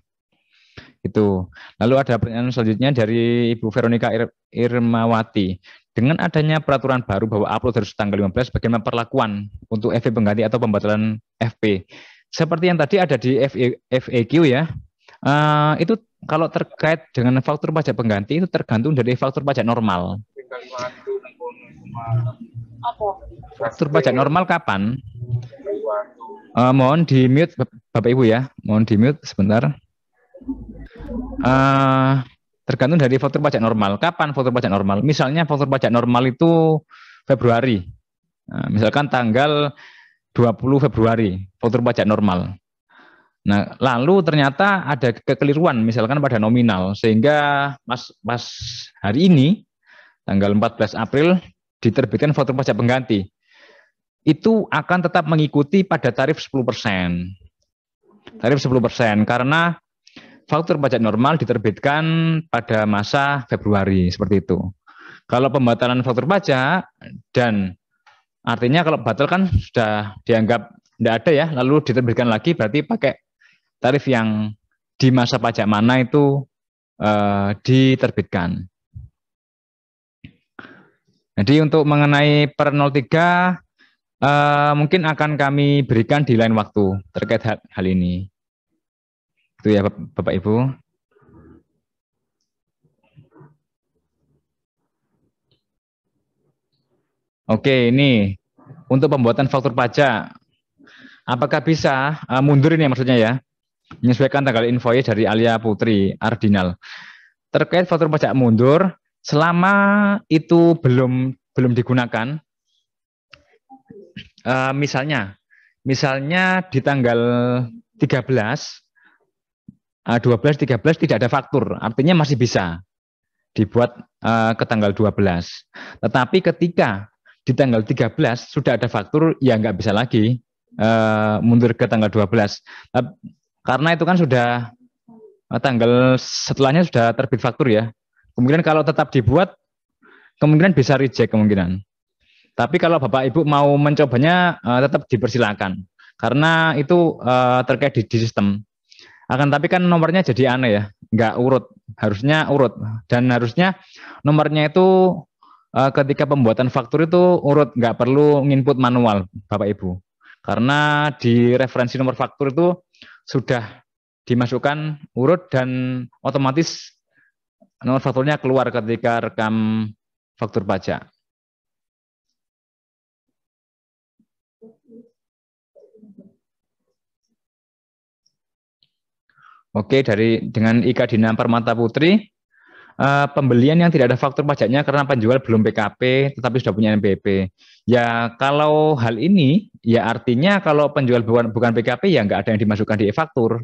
[SPEAKER 2] Itu. Lalu ada pertanyaan selanjutnya dari Ibu Veronica Ir Irmawati. Dengan adanya peraturan baru bahwa upload harus tanggal 15, bagaimana perlakuan untuk FP e pengganti atau pembatalan FP? Seperti yang tadi ada di FAQ e, e ya, Uh, itu kalau terkait dengan faktor pajak pengganti itu tergantung dari faktor pajak normal.
[SPEAKER 4] Faktor pajak normal
[SPEAKER 2] kapan? Uh, mohon di mute Bapak Ibu ya, mohon di mute sebentar. Uh, tergantung dari faktor pajak normal. Kapan faktor pajak normal? Misalnya faktor pajak normal itu Februari. Uh, misalkan tanggal 20 Februari, faktor pajak normal. Nah, lalu ternyata ada kekeliruan misalkan pada nominal sehingga pas Mas hari ini tanggal 14 April diterbitkan faktur pajak pengganti. Itu akan tetap mengikuti pada tarif 10%. Tarif 10% karena faktur pajak normal diterbitkan pada masa Februari seperti itu. Kalau pembatalan faktur pajak dan artinya kalau batal kan sudah dianggap tidak ada ya, lalu diterbitkan lagi berarti pakai tarif yang di masa pajak mana itu uh, diterbitkan. Jadi untuk mengenai per 03 uh, eh, mungkin akan kami berikan di lain waktu terkait hal, hal ini. Itu ya Bapak Ibu. Oke, ini untuk pembuatan faktur pajak. Apakah bisa uh, mundur ini maksudnya ya? Menyesuaikan tanggal invoice dari Alia Putri Ardinal. Terkait faktur pajak mundur, selama itu belum belum digunakan, uh, misalnya, misalnya di tanggal 13, uh, 12, 13 tidak ada faktur, artinya masih bisa dibuat uh, ke tanggal 12. Tetapi ketika di tanggal 13 sudah ada faktur, ya nggak bisa lagi uh, mundur ke tanggal 12. Uh, karena itu kan sudah eh, tanggal setelahnya sudah terbit faktur ya. Kemungkinan kalau tetap dibuat, kemungkinan bisa reject kemungkinan. Tapi kalau Bapak Ibu mau mencobanya uh, tetap dipersilakan karena itu uh, terkait di, di sistem. Akan tapi kan nomornya jadi aneh ya, nggak urut. Harusnya urut dan harusnya nomornya itu uh, ketika pembuatan faktur itu urut, nggak perlu nginput manual Bapak Ibu. Karena di referensi nomor faktur itu sudah dimasukkan urut dan otomatis nomor fakturnya keluar ketika rekam faktur pajak. Oke, dari dengan Ika Dina Permata Putri, uh, pembelian yang tidak ada faktur pajaknya karena penjual belum PKP tetapi sudah punya NPP. Ya kalau hal ini ya artinya kalau penjual bukan bukan PKP ya nggak ada yang dimasukkan di e-faktur.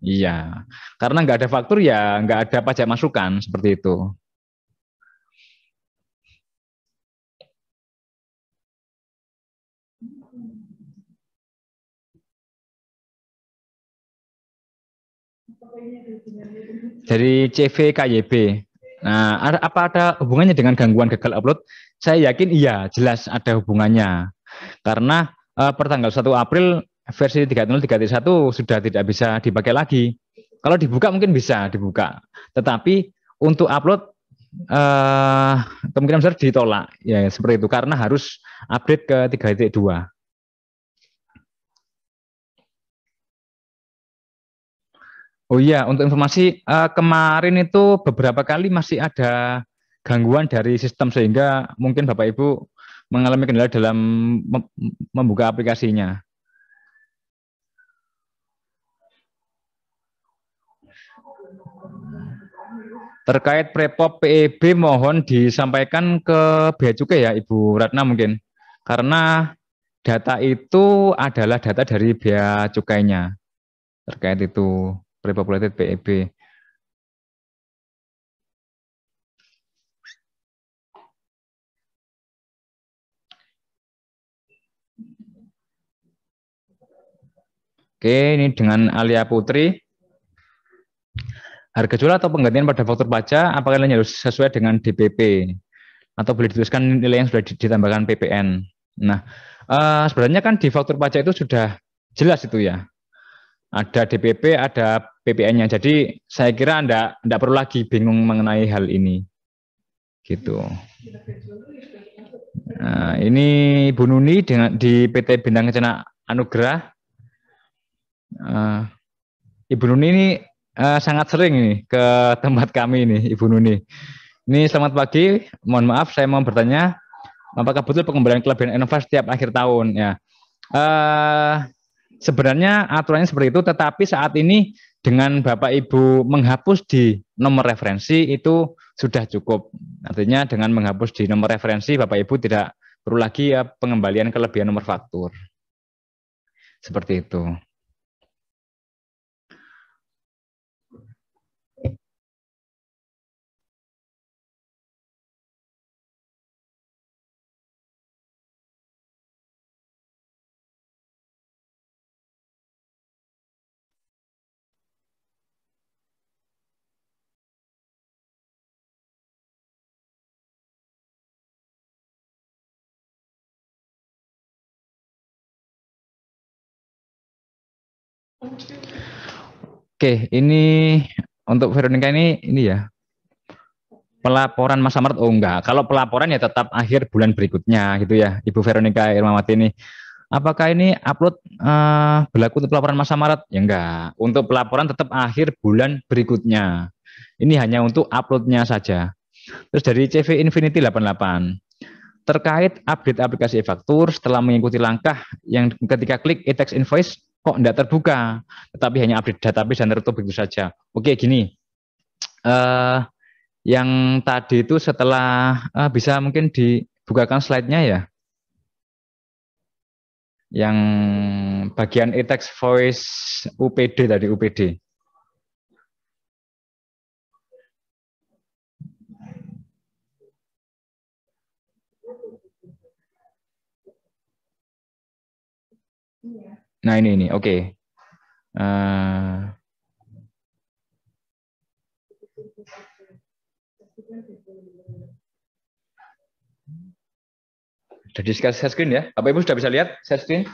[SPEAKER 2] Iya, karena nggak ada faktur ya nggak ada pajak masukan seperti itu. Dari CV KYB. Nah, apa ada hubungannya dengan gangguan gagal upload? Saya yakin iya, jelas ada hubungannya. Karena eh, per tanggal 1 April versi 3.0.3.1 sudah tidak bisa dipakai lagi. Kalau dibuka mungkin bisa dibuka. Tetapi untuk upload eh, kemungkinan besar ditolak. Ya, seperti itu karena harus update ke 3.2. Oh iya, untuk informasi uh, kemarin itu beberapa kali masih ada gangguan dari sistem sehingga mungkin Bapak Ibu mengalami kendala dalam membuka aplikasinya. Terkait Prepop PEB mohon disampaikan ke Bea Cukai ya Ibu Ratna mungkin. Karena data itu adalah data dari Bea Cukainya terkait itu prepopulated PEB. Oke, ini dengan Alia Putri. Harga jual atau penggantian pada faktur pajak, apakah nilainya harus sesuai dengan DPP? Atau boleh dituliskan nilai yang sudah ditambahkan PPN? Nah, eh, sebenarnya kan di faktur pajak itu sudah jelas itu ya ada DPP, ada PPN-nya. Jadi saya kira Anda tidak perlu lagi bingung mengenai hal ini. Gitu. Nah, ini Bu Nuni dengan di PT Bintang Kencana Anugerah. Uh, Ibu Nuni ini uh, sangat sering ini ke tempat kami ini, Ibu Nuni. Ini selamat pagi. Mohon maaf saya mau bertanya apakah betul pengembalian kelebihan inovasi setiap akhir tahun ya? Uh, sebenarnya aturannya seperti itu, tetapi saat ini dengan Bapak Ibu menghapus di nomor referensi itu sudah cukup. Artinya dengan menghapus di nomor referensi Bapak Ibu tidak perlu lagi eh, pengembalian kelebihan nomor faktur. Seperti itu. Oke, ini untuk Veronica ini ini ya. Pelaporan masa Maret oh enggak. Kalau pelaporan ya tetap akhir bulan berikutnya gitu ya. Ibu Veronica Irmawati ini. Apakah ini upload uh, berlaku untuk pelaporan masa Maret? Ya enggak. Untuk pelaporan tetap akhir bulan berikutnya. Ini hanya untuk uploadnya saja. Terus dari CV Infinity 88 terkait update aplikasi e-faktur setelah mengikuti langkah yang ketika klik e-tax invoice kok tidak terbuka, tetapi hanya update database dan tertutup begitu saja. Oke, gini. Uh, yang tadi itu setelah uh, bisa mungkin dibukakan slide-nya ya. Yang bagian e-text voice UPD tadi UPD.
[SPEAKER 4] Nah ini ini, oke. Okay. Uh,
[SPEAKER 2] eh, jadi share screen ya. Apa Ibu sudah bisa lihat share screen?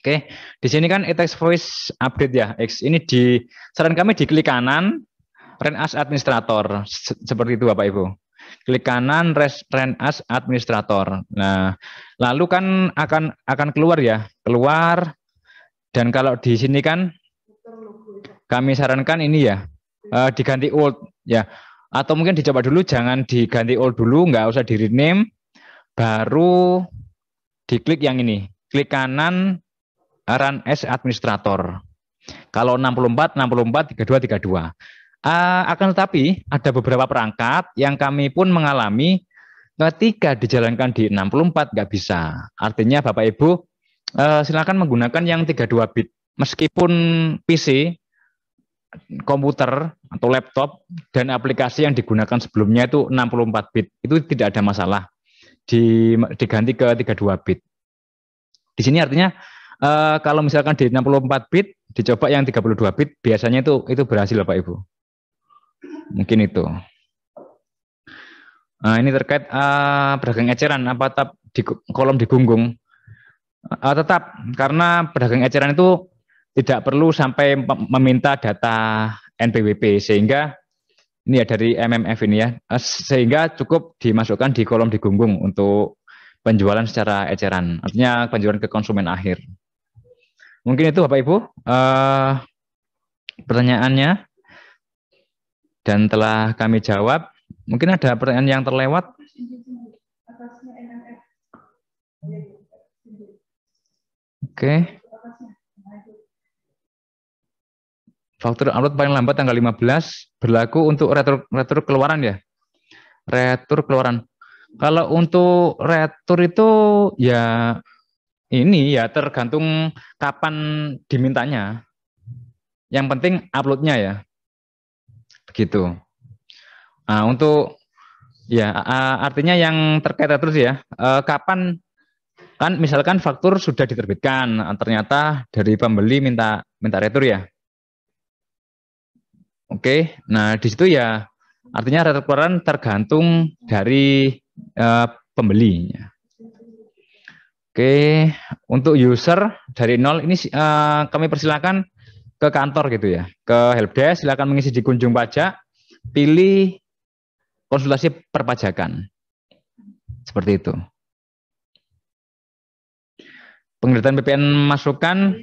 [SPEAKER 2] Oke, okay. di sini kan itu voice update ya. X ini di saran kami di klik kanan rent as administrator seperti itu Bapak Ibu. Klik kanan rent as administrator. Nah, lalu kan akan akan keluar ya, keluar dan kalau di sini kan kami sarankan ini ya uh, diganti old ya atau mungkin dicoba dulu jangan diganti old dulu nggak usah di rename baru diklik yang ini klik kanan run as administrator kalau 64 64 32 32 uh, akan tetapi ada beberapa perangkat yang kami pun mengalami ketika dijalankan di 64 nggak bisa artinya Bapak Ibu uh, silakan menggunakan yang 32 bit. Meskipun PC, komputer atau laptop dan aplikasi yang digunakan sebelumnya itu 64 bit, itu tidak ada masalah. Di, diganti ke 32 bit. Di sini artinya uh, kalau misalkan di 64 bit dicoba yang 32 bit biasanya itu itu berhasil Bapak Ibu. Mungkin itu. Nah, ini terkait uh, pedagang eceran apa tab di kolom digunggung. Uh, tetap karena pedagang eceran itu tidak perlu sampai meminta data NPWP sehingga ini ya dari MMF ini ya eh, sehingga cukup dimasukkan di kolom di gunggung untuk penjualan secara eceran artinya penjualan ke konsumen akhir mungkin itu Bapak Ibu uh, pertanyaannya dan telah kami jawab mungkin ada pertanyaan yang terlewat Oke. Faktor upload paling lambat tanggal 15 berlaku untuk retur, retur keluaran ya? Retur keluaran. Kalau untuk retur itu ya ini ya tergantung kapan dimintanya. Yang penting uploadnya ya. Begitu. Nah, untuk ya artinya yang terkait terus ya, eh, kapan kan misalkan faktur sudah diterbitkan, ternyata dari pembeli minta minta retur ya. Oke, nah di situ ya artinya retur keluaran tergantung dari uh, pembelinya. Oke, untuk user dari nol ini uh, kami persilakan ke kantor gitu ya, ke helpdesk silakan mengisi di kunjung pajak, pilih konsultasi perpajakan. Seperti itu penglihatan PPN masukan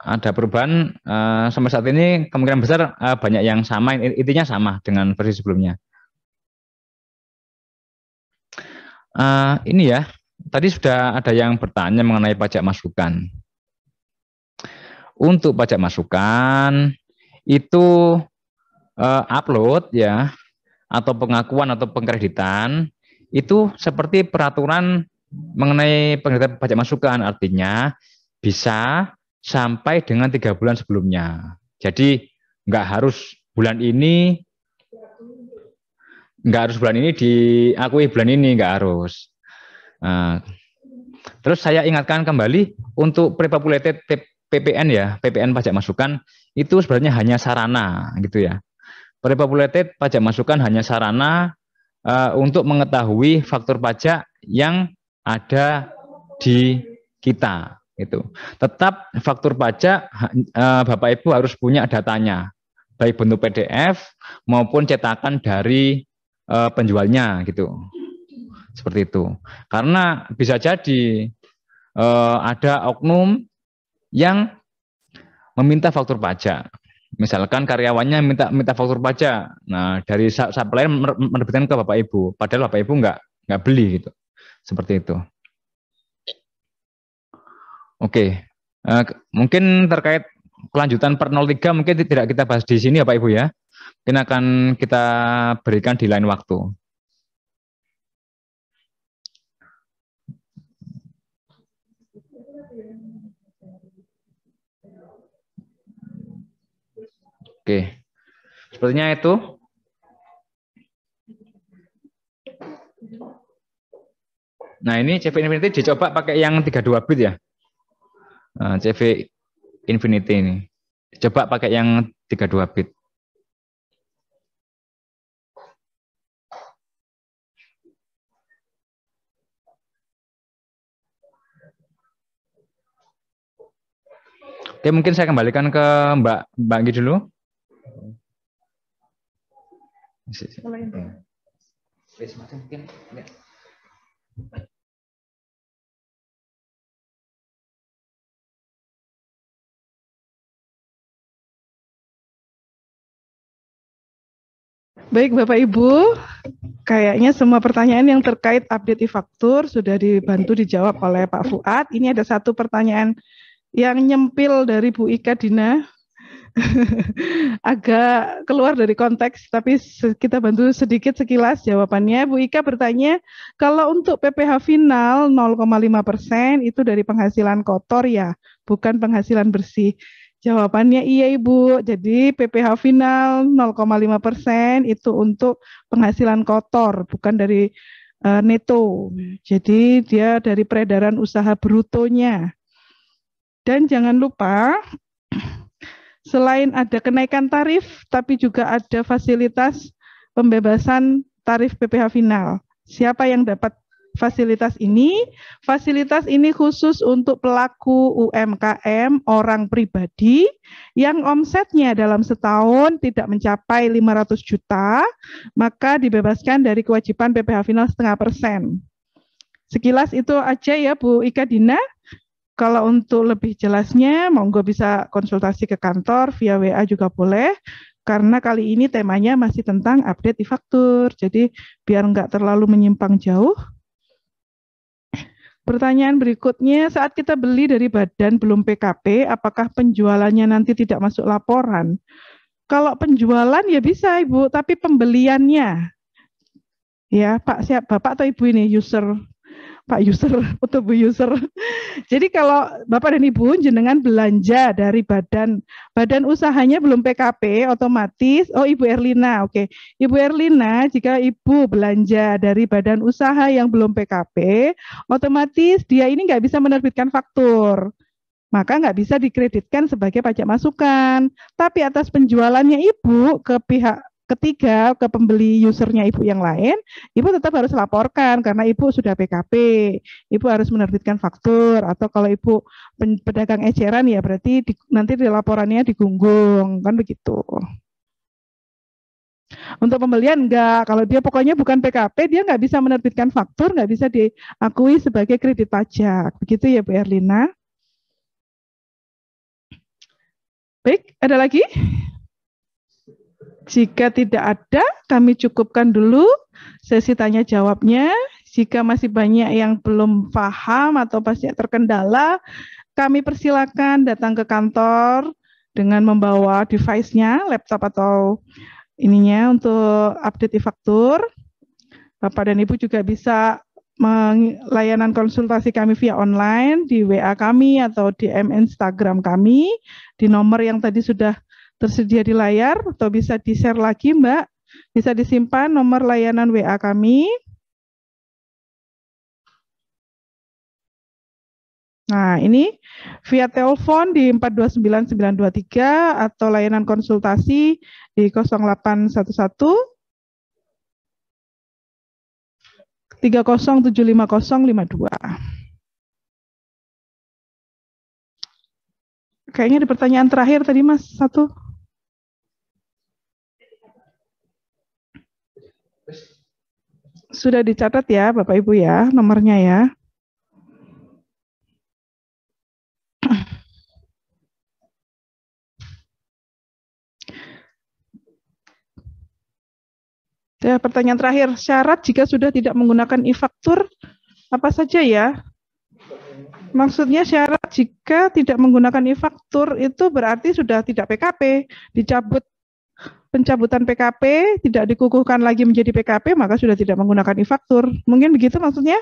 [SPEAKER 2] ada perubahan uh, sampai saat ini kemungkinan besar uh, banyak yang sama intinya sama dengan versi sebelumnya. Uh, ini ya tadi sudah ada yang bertanya mengenai pajak masukan. Untuk pajak masukan itu uh, upload ya atau pengakuan atau pengkreditan itu seperti peraturan mengenai penghitungan pajak masukan artinya bisa sampai dengan tiga bulan sebelumnya. Jadi nggak harus bulan ini, nggak harus bulan ini diakui bulan ini nggak harus. Eh, terus saya ingatkan kembali untuk prepopulated PPN ya, PPN pajak masukan itu sebenarnya hanya sarana gitu ya. Prepopulated pajak masukan hanya sarana eh, untuk mengetahui faktor pajak yang ada di kita itu tetap faktur pajak e, Bapak Ibu harus punya datanya baik bentuk PDF maupun cetakan dari e, penjualnya gitu seperti itu karena bisa jadi e, ada oknum yang meminta faktur pajak misalkan karyawannya minta minta faktur pajak nah dari supplier menerbitkan ke Bapak Ibu padahal Bapak Ibu nggak nggak beli gitu seperti itu. Oke, uh, mungkin terkait kelanjutan per 03 mungkin tidak kita bahas di sini ya Pak Ibu ya. Mungkin akan kita berikan di lain waktu.
[SPEAKER 4] Oke. Sepertinya itu
[SPEAKER 2] Nah ini CV Infinity dicoba pakai yang 32 bit ya. Eh, CV Infinity ini. Coba pakai yang 32 bit. Oke, mungkin saya kembalikan ke Mbak Mbak Gi dulu. Terima ya. kasih.
[SPEAKER 3] Baik Bapak Ibu, kayaknya semua pertanyaan yang terkait update e-faktur sudah dibantu dijawab oleh Pak Fuad. Ini ada satu pertanyaan yang nyempil dari Bu Ika Dina agak keluar dari konteks, tapi kita bantu sedikit sekilas jawabannya. Bu Ika bertanya, kalau untuk PPH final 0,5 persen itu dari penghasilan kotor ya, bukan penghasilan bersih. Jawabannya iya Ibu. Jadi PPH final 0,5 itu untuk penghasilan kotor, bukan dari uh, neto. Jadi dia dari peredaran usaha brutonya. Dan jangan lupa selain ada kenaikan tarif, tapi juga ada fasilitas pembebasan tarif PPH final. Siapa yang dapat fasilitas ini. Fasilitas ini khusus untuk pelaku UMKM orang pribadi yang omsetnya dalam setahun tidak mencapai 500 juta, maka dibebaskan dari kewajiban PPh final setengah persen. Sekilas itu aja ya Bu Ika Dina. Kalau untuk lebih jelasnya, monggo bisa konsultasi ke kantor via WA juga boleh. Karena kali ini temanya masih tentang update di faktur. Jadi biar nggak terlalu menyimpang jauh, Pertanyaan berikutnya, saat kita beli dari badan belum PKP, apakah penjualannya nanti tidak masuk laporan? Kalau penjualan ya bisa Ibu, tapi pembeliannya ya Pak siap Bapak atau Ibu ini user Pak User atau Bu User. Jadi kalau Bapak dan Ibu jenengan belanja dari badan badan usahanya belum PKP otomatis oh Ibu Erlina oke. Okay. Ibu Erlina jika Ibu belanja dari badan usaha yang belum PKP otomatis dia ini nggak bisa menerbitkan faktur maka nggak bisa dikreditkan sebagai pajak masukan. Tapi atas penjualannya ibu ke pihak ketiga ke pembeli usernya ibu yang lain, ibu tetap harus laporkan karena ibu sudah PKP, ibu harus menerbitkan faktur atau kalau ibu pedagang eceran ya berarti di, nanti di laporannya digunggung kan begitu. Untuk pembelian enggak, kalau dia pokoknya bukan PKP dia nggak bisa menerbitkan faktur, nggak bisa diakui sebagai kredit pajak, begitu ya Bu Erlina. Baik, ada lagi? Jika tidak ada, kami cukupkan dulu sesi tanya jawabnya. Jika masih banyak yang belum paham atau pasti terkendala, kami persilakan datang ke kantor dengan membawa device-nya, laptop atau ininya untuk update e-faktur. Bapak dan Ibu juga bisa layanan konsultasi kami via online di WA kami atau DM Instagram kami di nomor yang tadi sudah tersedia di layar atau bisa di-share lagi Mbak. Bisa disimpan nomor layanan WA kami. Nah, ini via telepon di 429923 atau layanan konsultasi di 0811 3075052. kayaknya di pertanyaan terakhir tadi Mas satu sudah dicatat ya Bapak Ibu ya nomornya ya. Ya, pertanyaan terakhir, syarat jika sudah tidak menggunakan e-faktur apa saja ya? Maksudnya syarat jika tidak menggunakan e-faktur itu berarti sudah tidak PKP, dicabut pencabutan PKP tidak dikukuhkan lagi menjadi PKP maka sudah tidak menggunakan e-faktur. Mungkin begitu maksudnya?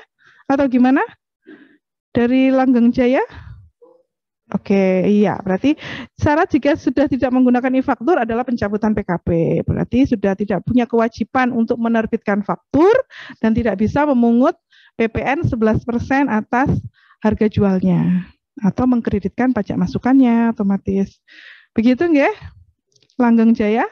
[SPEAKER 3] Atau gimana? Dari Langgeng Jaya? Oke, iya. Berarti syarat jika sudah tidak menggunakan e-faktur adalah pencabutan PKP. Berarti sudah tidak punya kewajiban untuk menerbitkan faktur dan tidak bisa memungut PPN 11% atas harga jualnya atau mengkreditkan pajak masukannya otomatis. Begitu enggak? Langgang Jaya.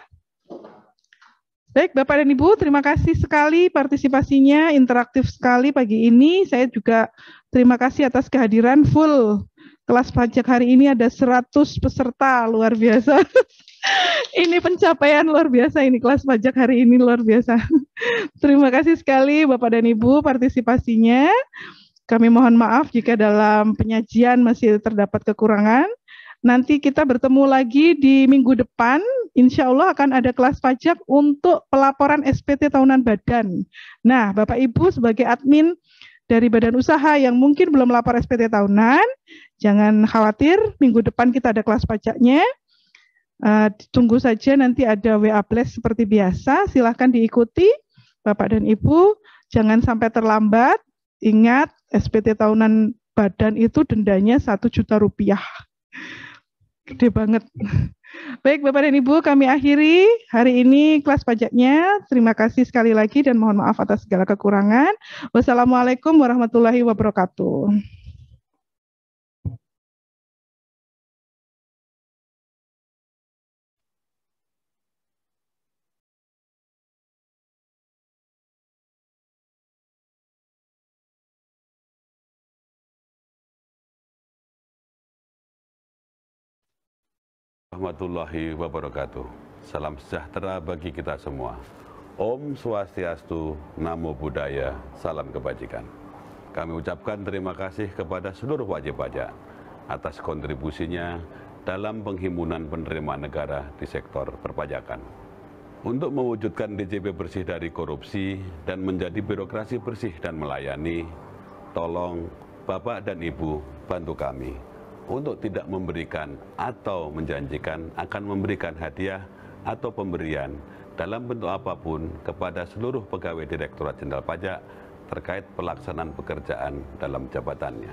[SPEAKER 3] Baik, Bapak dan Ibu, terima kasih sekali partisipasinya, interaktif sekali pagi ini. Saya juga terima kasih atas kehadiran full. Kelas pajak hari ini ada 100 peserta, luar biasa. ini pencapaian luar biasa ini, kelas pajak hari ini luar biasa. terima kasih sekali Bapak dan Ibu partisipasinya. Kami mohon maaf jika dalam penyajian masih terdapat kekurangan. Nanti kita bertemu lagi di minggu depan. Insya Allah akan ada kelas pajak untuk pelaporan SPT tahunan badan. Nah, Bapak Ibu sebagai admin dari badan usaha yang mungkin belum lapor SPT tahunan, jangan khawatir. Minggu depan kita ada kelas pajaknya. Uh, tunggu saja nanti ada WA Blast seperti biasa. Silahkan diikuti, Bapak dan Ibu. Jangan sampai terlambat. Ingat, SPT tahunan badan itu dendanya satu juta rupiah gede banget. Baik Bapak dan Ibu, kami akhiri hari ini kelas pajaknya. Terima kasih sekali lagi dan mohon maaf atas segala kekurangan. Wassalamualaikum warahmatullahi wabarakatuh.
[SPEAKER 1] warahmatullahi wabarakatuh. Salam sejahtera bagi kita semua. Om Swastiastu, Namo Buddhaya, Salam Kebajikan. Kami ucapkan terima kasih kepada seluruh wajib pajak atas kontribusinya dalam penghimpunan penerimaan negara di sektor perpajakan. Untuk mewujudkan DJP bersih dari korupsi dan menjadi birokrasi bersih dan melayani, tolong Bapak dan Ibu bantu kami untuk tidak memberikan atau menjanjikan akan memberikan hadiah atau pemberian dalam bentuk apapun kepada seluruh pegawai Direktorat Jenderal Pajak terkait pelaksanaan pekerjaan dalam jabatannya.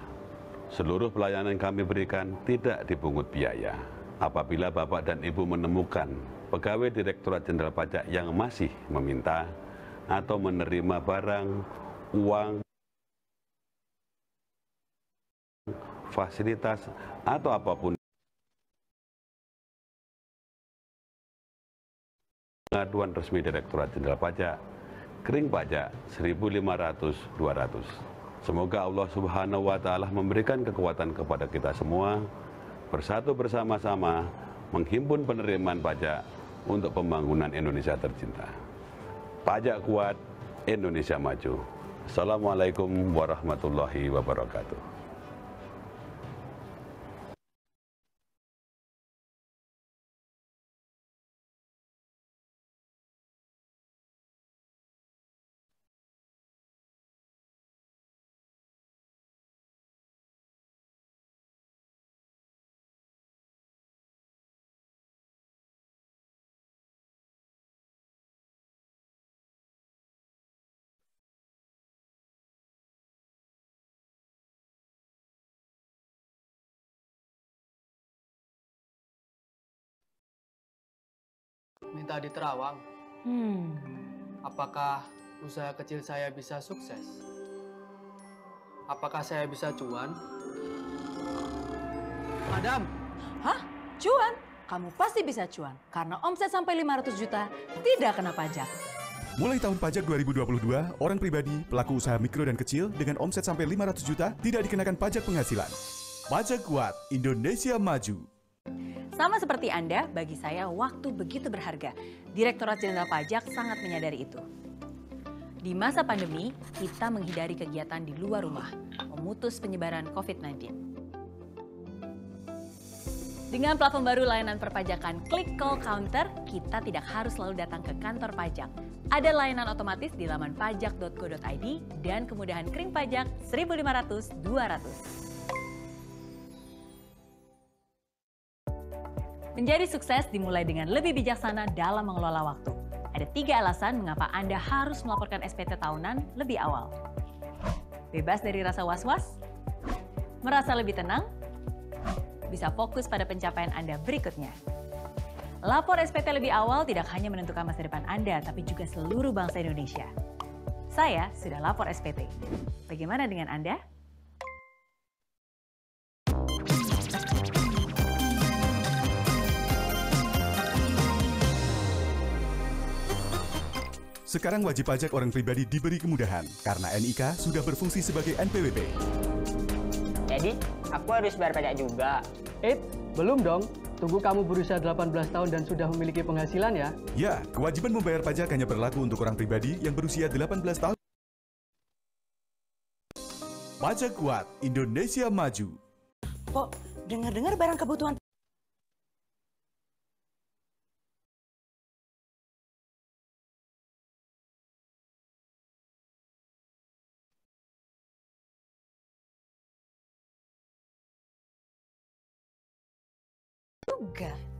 [SPEAKER 1] Seluruh pelayanan yang kami berikan tidak dipungut biaya. Apabila Bapak dan Ibu menemukan pegawai Direktorat Jenderal Pajak yang masih meminta atau menerima barang, uang, fasilitas atau apapun pengaduan resmi Direktorat Jenderal Pajak kering pajak 1500 200 semoga Allah Subhanahu wa taala memberikan kekuatan kepada kita semua bersatu bersama-sama menghimpun penerimaan pajak untuk pembangunan Indonesia tercinta pajak kuat Indonesia maju Assalamualaikum warahmatullahi wabarakatuh
[SPEAKER 4] minta di Terawang. Hmm.
[SPEAKER 6] Apakah usaha kecil saya bisa sukses? Apakah saya bisa cuan? Madam!
[SPEAKER 7] Hah? Cuan? Kamu pasti bisa cuan karena omset sampai 500 juta tidak kena pajak.
[SPEAKER 6] Mulai tahun pajak 2022, orang pribadi, pelaku usaha mikro dan kecil dengan omset sampai 500 juta tidak dikenakan pajak penghasilan. Pajak kuat, Indonesia maju.
[SPEAKER 7] Sama seperti Anda, bagi saya waktu begitu berharga. Direktorat Jenderal Pajak sangat menyadari itu. Di masa pandemi, kita menghindari kegiatan di luar rumah, memutus penyebaran COVID-19. Dengan platform baru layanan perpajakan Click Call Counter, kita tidak harus selalu datang ke kantor pajak. Ada layanan otomatis di laman pajak.go.id dan kemudahan kering pajak 1500 200. Menjadi sukses dimulai dengan lebih bijaksana dalam mengelola waktu. Ada tiga alasan mengapa Anda harus melaporkan SPT tahunan lebih awal. Bebas dari rasa was-was, merasa lebih tenang, bisa fokus pada pencapaian Anda berikutnya. Lapor SPT lebih awal tidak hanya menentukan masa depan Anda, tapi juga seluruh bangsa Indonesia. Saya sudah lapor SPT. Bagaimana dengan Anda?
[SPEAKER 6] Sekarang wajib pajak orang pribadi diberi kemudahan karena NIK sudah berfungsi sebagai NPWP.
[SPEAKER 2] Jadi, aku harus bayar pajak juga. Eh, belum
[SPEAKER 6] dong. Tunggu kamu berusia 18 tahun dan sudah memiliki penghasilan ya. Ya, kewajiban membayar pajak hanya berlaku untuk orang pribadi yang berusia 18 tahun. Pajak kuat, Indonesia maju.
[SPEAKER 4] Kok dengar-dengar barang kebutuhan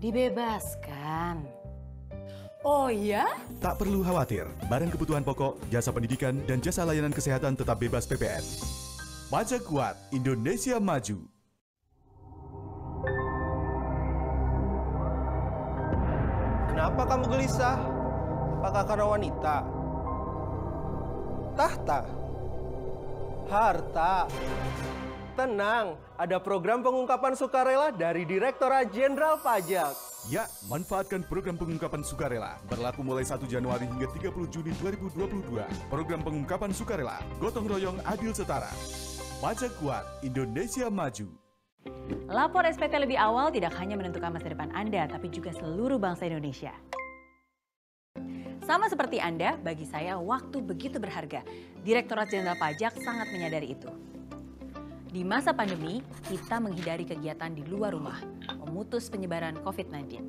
[SPEAKER 4] dibebaskan. Oh ya?
[SPEAKER 6] Tak perlu khawatir, barang kebutuhan pokok, jasa pendidikan, dan jasa layanan kesehatan tetap bebas PPN. Pajak kuat, Indonesia maju. Kenapa kamu gelisah? Apakah karena wanita? Tahta? Harta? tenang, ada program pengungkapan sukarela dari Direktorat Jenderal Pajak. Ya, manfaatkan program pengungkapan sukarela. Berlaku mulai 1 Januari hingga 30 Juni 2022. Program pengungkapan sukarela, gotong royong adil setara. Pajak kuat, Indonesia maju.
[SPEAKER 7] Lapor SPT lebih awal tidak hanya menentukan masa depan Anda, tapi juga seluruh bangsa Indonesia. Sama seperti Anda, bagi saya waktu begitu berharga. Direktorat Jenderal Pajak sangat menyadari itu. Di masa pandemi, kita menghindari kegiatan di luar rumah, memutus penyebaran COVID-19.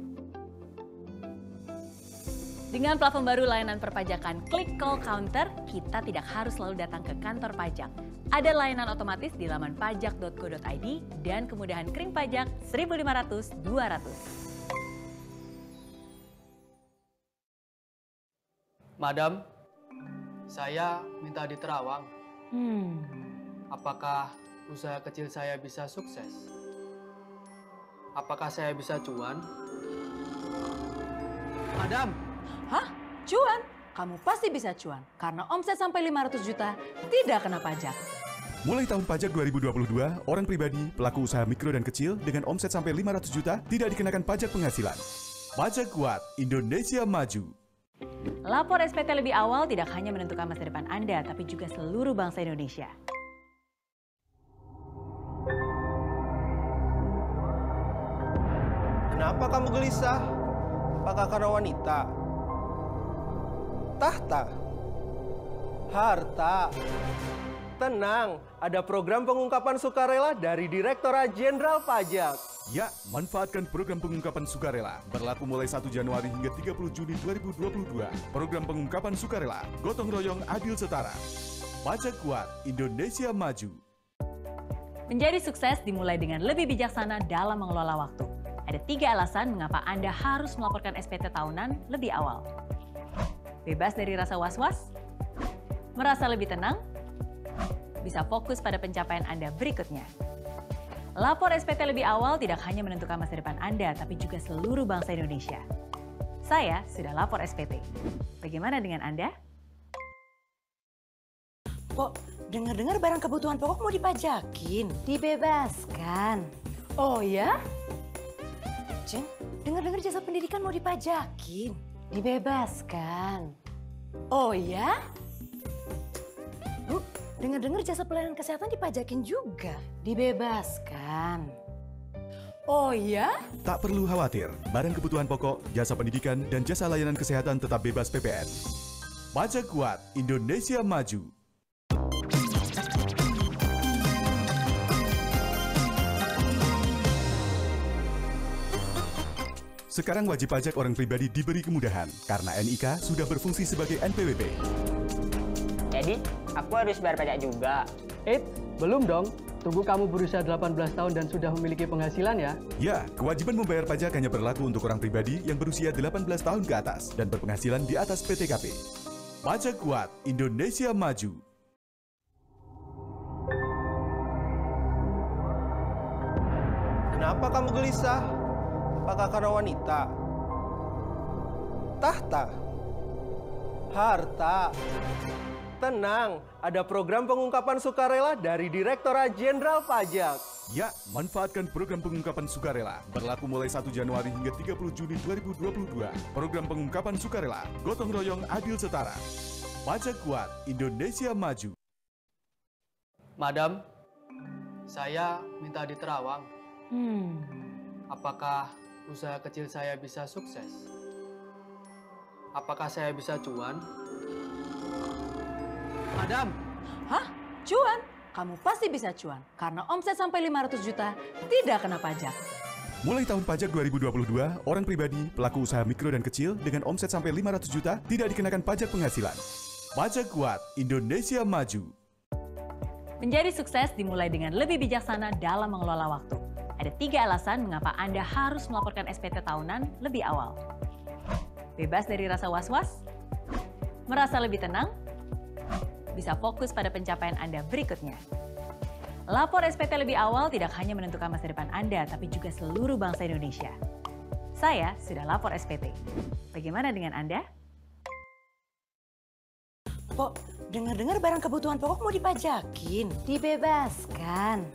[SPEAKER 7] Dengan platform baru layanan perpajakan Click Call Counter, kita tidak harus selalu datang ke kantor pajak. Ada layanan otomatis di laman pajak.go.id dan kemudahan kering pajak 1500
[SPEAKER 6] 200. Madam, saya minta diterawang. Hmm. Apakah usaha kecil saya bisa sukses? Apakah saya bisa cuan? Adam, Hah? Cuan?
[SPEAKER 7] Kamu pasti bisa cuan, karena omset sampai 500 juta tidak kena pajak.
[SPEAKER 6] Mulai tahun pajak 2022, orang pribadi, pelaku usaha mikro dan kecil dengan omset sampai 500 juta tidak dikenakan pajak penghasilan. Pajak kuat, Indonesia maju.
[SPEAKER 7] Lapor SPT lebih awal tidak hanya menentukan masa depan Anda, tapi juga seluruh bangsa Indonesia.
[SPEAKER 5] Kenapa kamu gelisah? Apakah karena wanita? Tahta? Harta? Tenang,
[SPEAKER 6] ada program pengungkapan sukarela dari Direktorat Jenderal Pajak. Ya, manfaatkan program pengungkapan sukarela. Berlaku mulai 1 Januari hingga 30 Juni 2022. Program pengungkapan sukarela, gotong royong adil setara. Pajak kuat, Indonesia maju.
[SPEAKER 7] Menjadi sukses dimulai dengan lebih bijaksana dalam mengelola waktu. Ada tiga alasan mengapa Anda harus melaporkan SPT tahunan lebih awal. Bebas dari rasa was-was, merasa lebih tenang, bisa fokus pada pencapaian Anda berikutnya. Lapor SPT lebih awal tidak hanya menentukan masa depan Anda, tapi juga seluruh bangsa Indonesia. Saya sudah lapor SPT. Bagaimana dengan Anda? Kok dengar-dengar barang kebutuhan pokok mau dipajakin? Dibebaskan. Oh ya? Ceng, dengar-dengar jasa pendidikan mau dipajakin. Dibebaskan. Oh ya? Bu, dengar-dengar jasa pelayanan kesehatan dipajakin juga. Dibebaskan. Oh ya?
[SPEAKER 6] Tak perlu khawatir, barang kebutuhan pokok, jasa pendidikan, dan jasa layanan kesehatan tetap bebas PPN. Pajak kuat, Indonesia maju. Sekarang wajib pajak orang pribadi diberi kemudahan karena NIK sudah berfungsi sebagai NPWP.
[SPEAKER 2] Jadi, aku harus bayar pajak juga. Eh,
[SPEAKER 6] belum dong. Tunggu kamu berusia 18 tahun dan sudah memiliki penghasilan ya. Ya, kewajiban membayar pajak hanya berlaku untuk orang pribadi yang berusia 18 tahun ke atas dan berpenghasilan di atas PTKP. Pajak kuat, Indonesia maju.
[SPEAKER 5] Kenapa kamu gelisah? Apakah karena wanita. Tahta.
[SPEAKER 6] Harta. Tenang, ada program pengungkapan sukarela dari Direktorat Jenderal Pajak. Ya, manfaatkan program pengungkapan sukarela. Berlaku mulai 1 Januari hingga 30 Juni 2022. Program pengungkapan sukarela, gotong royong adil setara. Pajak kuat, Indonesia maju. Madam, saya minta diterawang. Hmm. Apakah usaha kecil saya bisa sukses? Apakah saya bisa cuan? Madam! Hah? Cuan? Kamu
[SPEAKER 7] pasti bisa cuan, karena omset sampai 500 juta tidak kena pajak.
[SPEAKER 6] Mulai tahun pajak 2022, orang pribadi, pelaku usaha mikro dan kecil dengan omset sampai 500 juta tidak dikenakan pajak penghasilan. Pajak kuat, Indonesia maju.
[SPEAKER 7] Menjadi sukses dimulai dengan lebih bijaksana dalam mengelola waktu. Ada tiga alasan mengapa Anda harus melaporkan SPT tahunan lebih awal. Bebas dari rasa was-was, merasa lebih tenang, bisa fokus pada pencapaian Anda berikutnya. Lapor SPT lebih awal tidak hanya menentukan masa depan Anda, tapi juga seluruh bangsa Indonesia. Saya sudah lapor SPT. Bagaimana dengan Anda? Pok, dengar-dengar barang kebutuhan pokok mau dipajakin. Dibebaskan.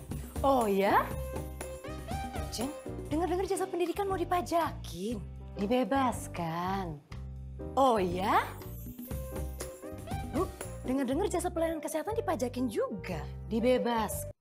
[SPEAKER 7] Oh ya? Jen, dengar-dengar jasa pendidikan mau dipajakin. Dibebaskan. Oh ya?
[SPEAKER 4] Bu, dengar-dengar jasa pelayanan kesehatan dipajakin juga. Dibebaskan.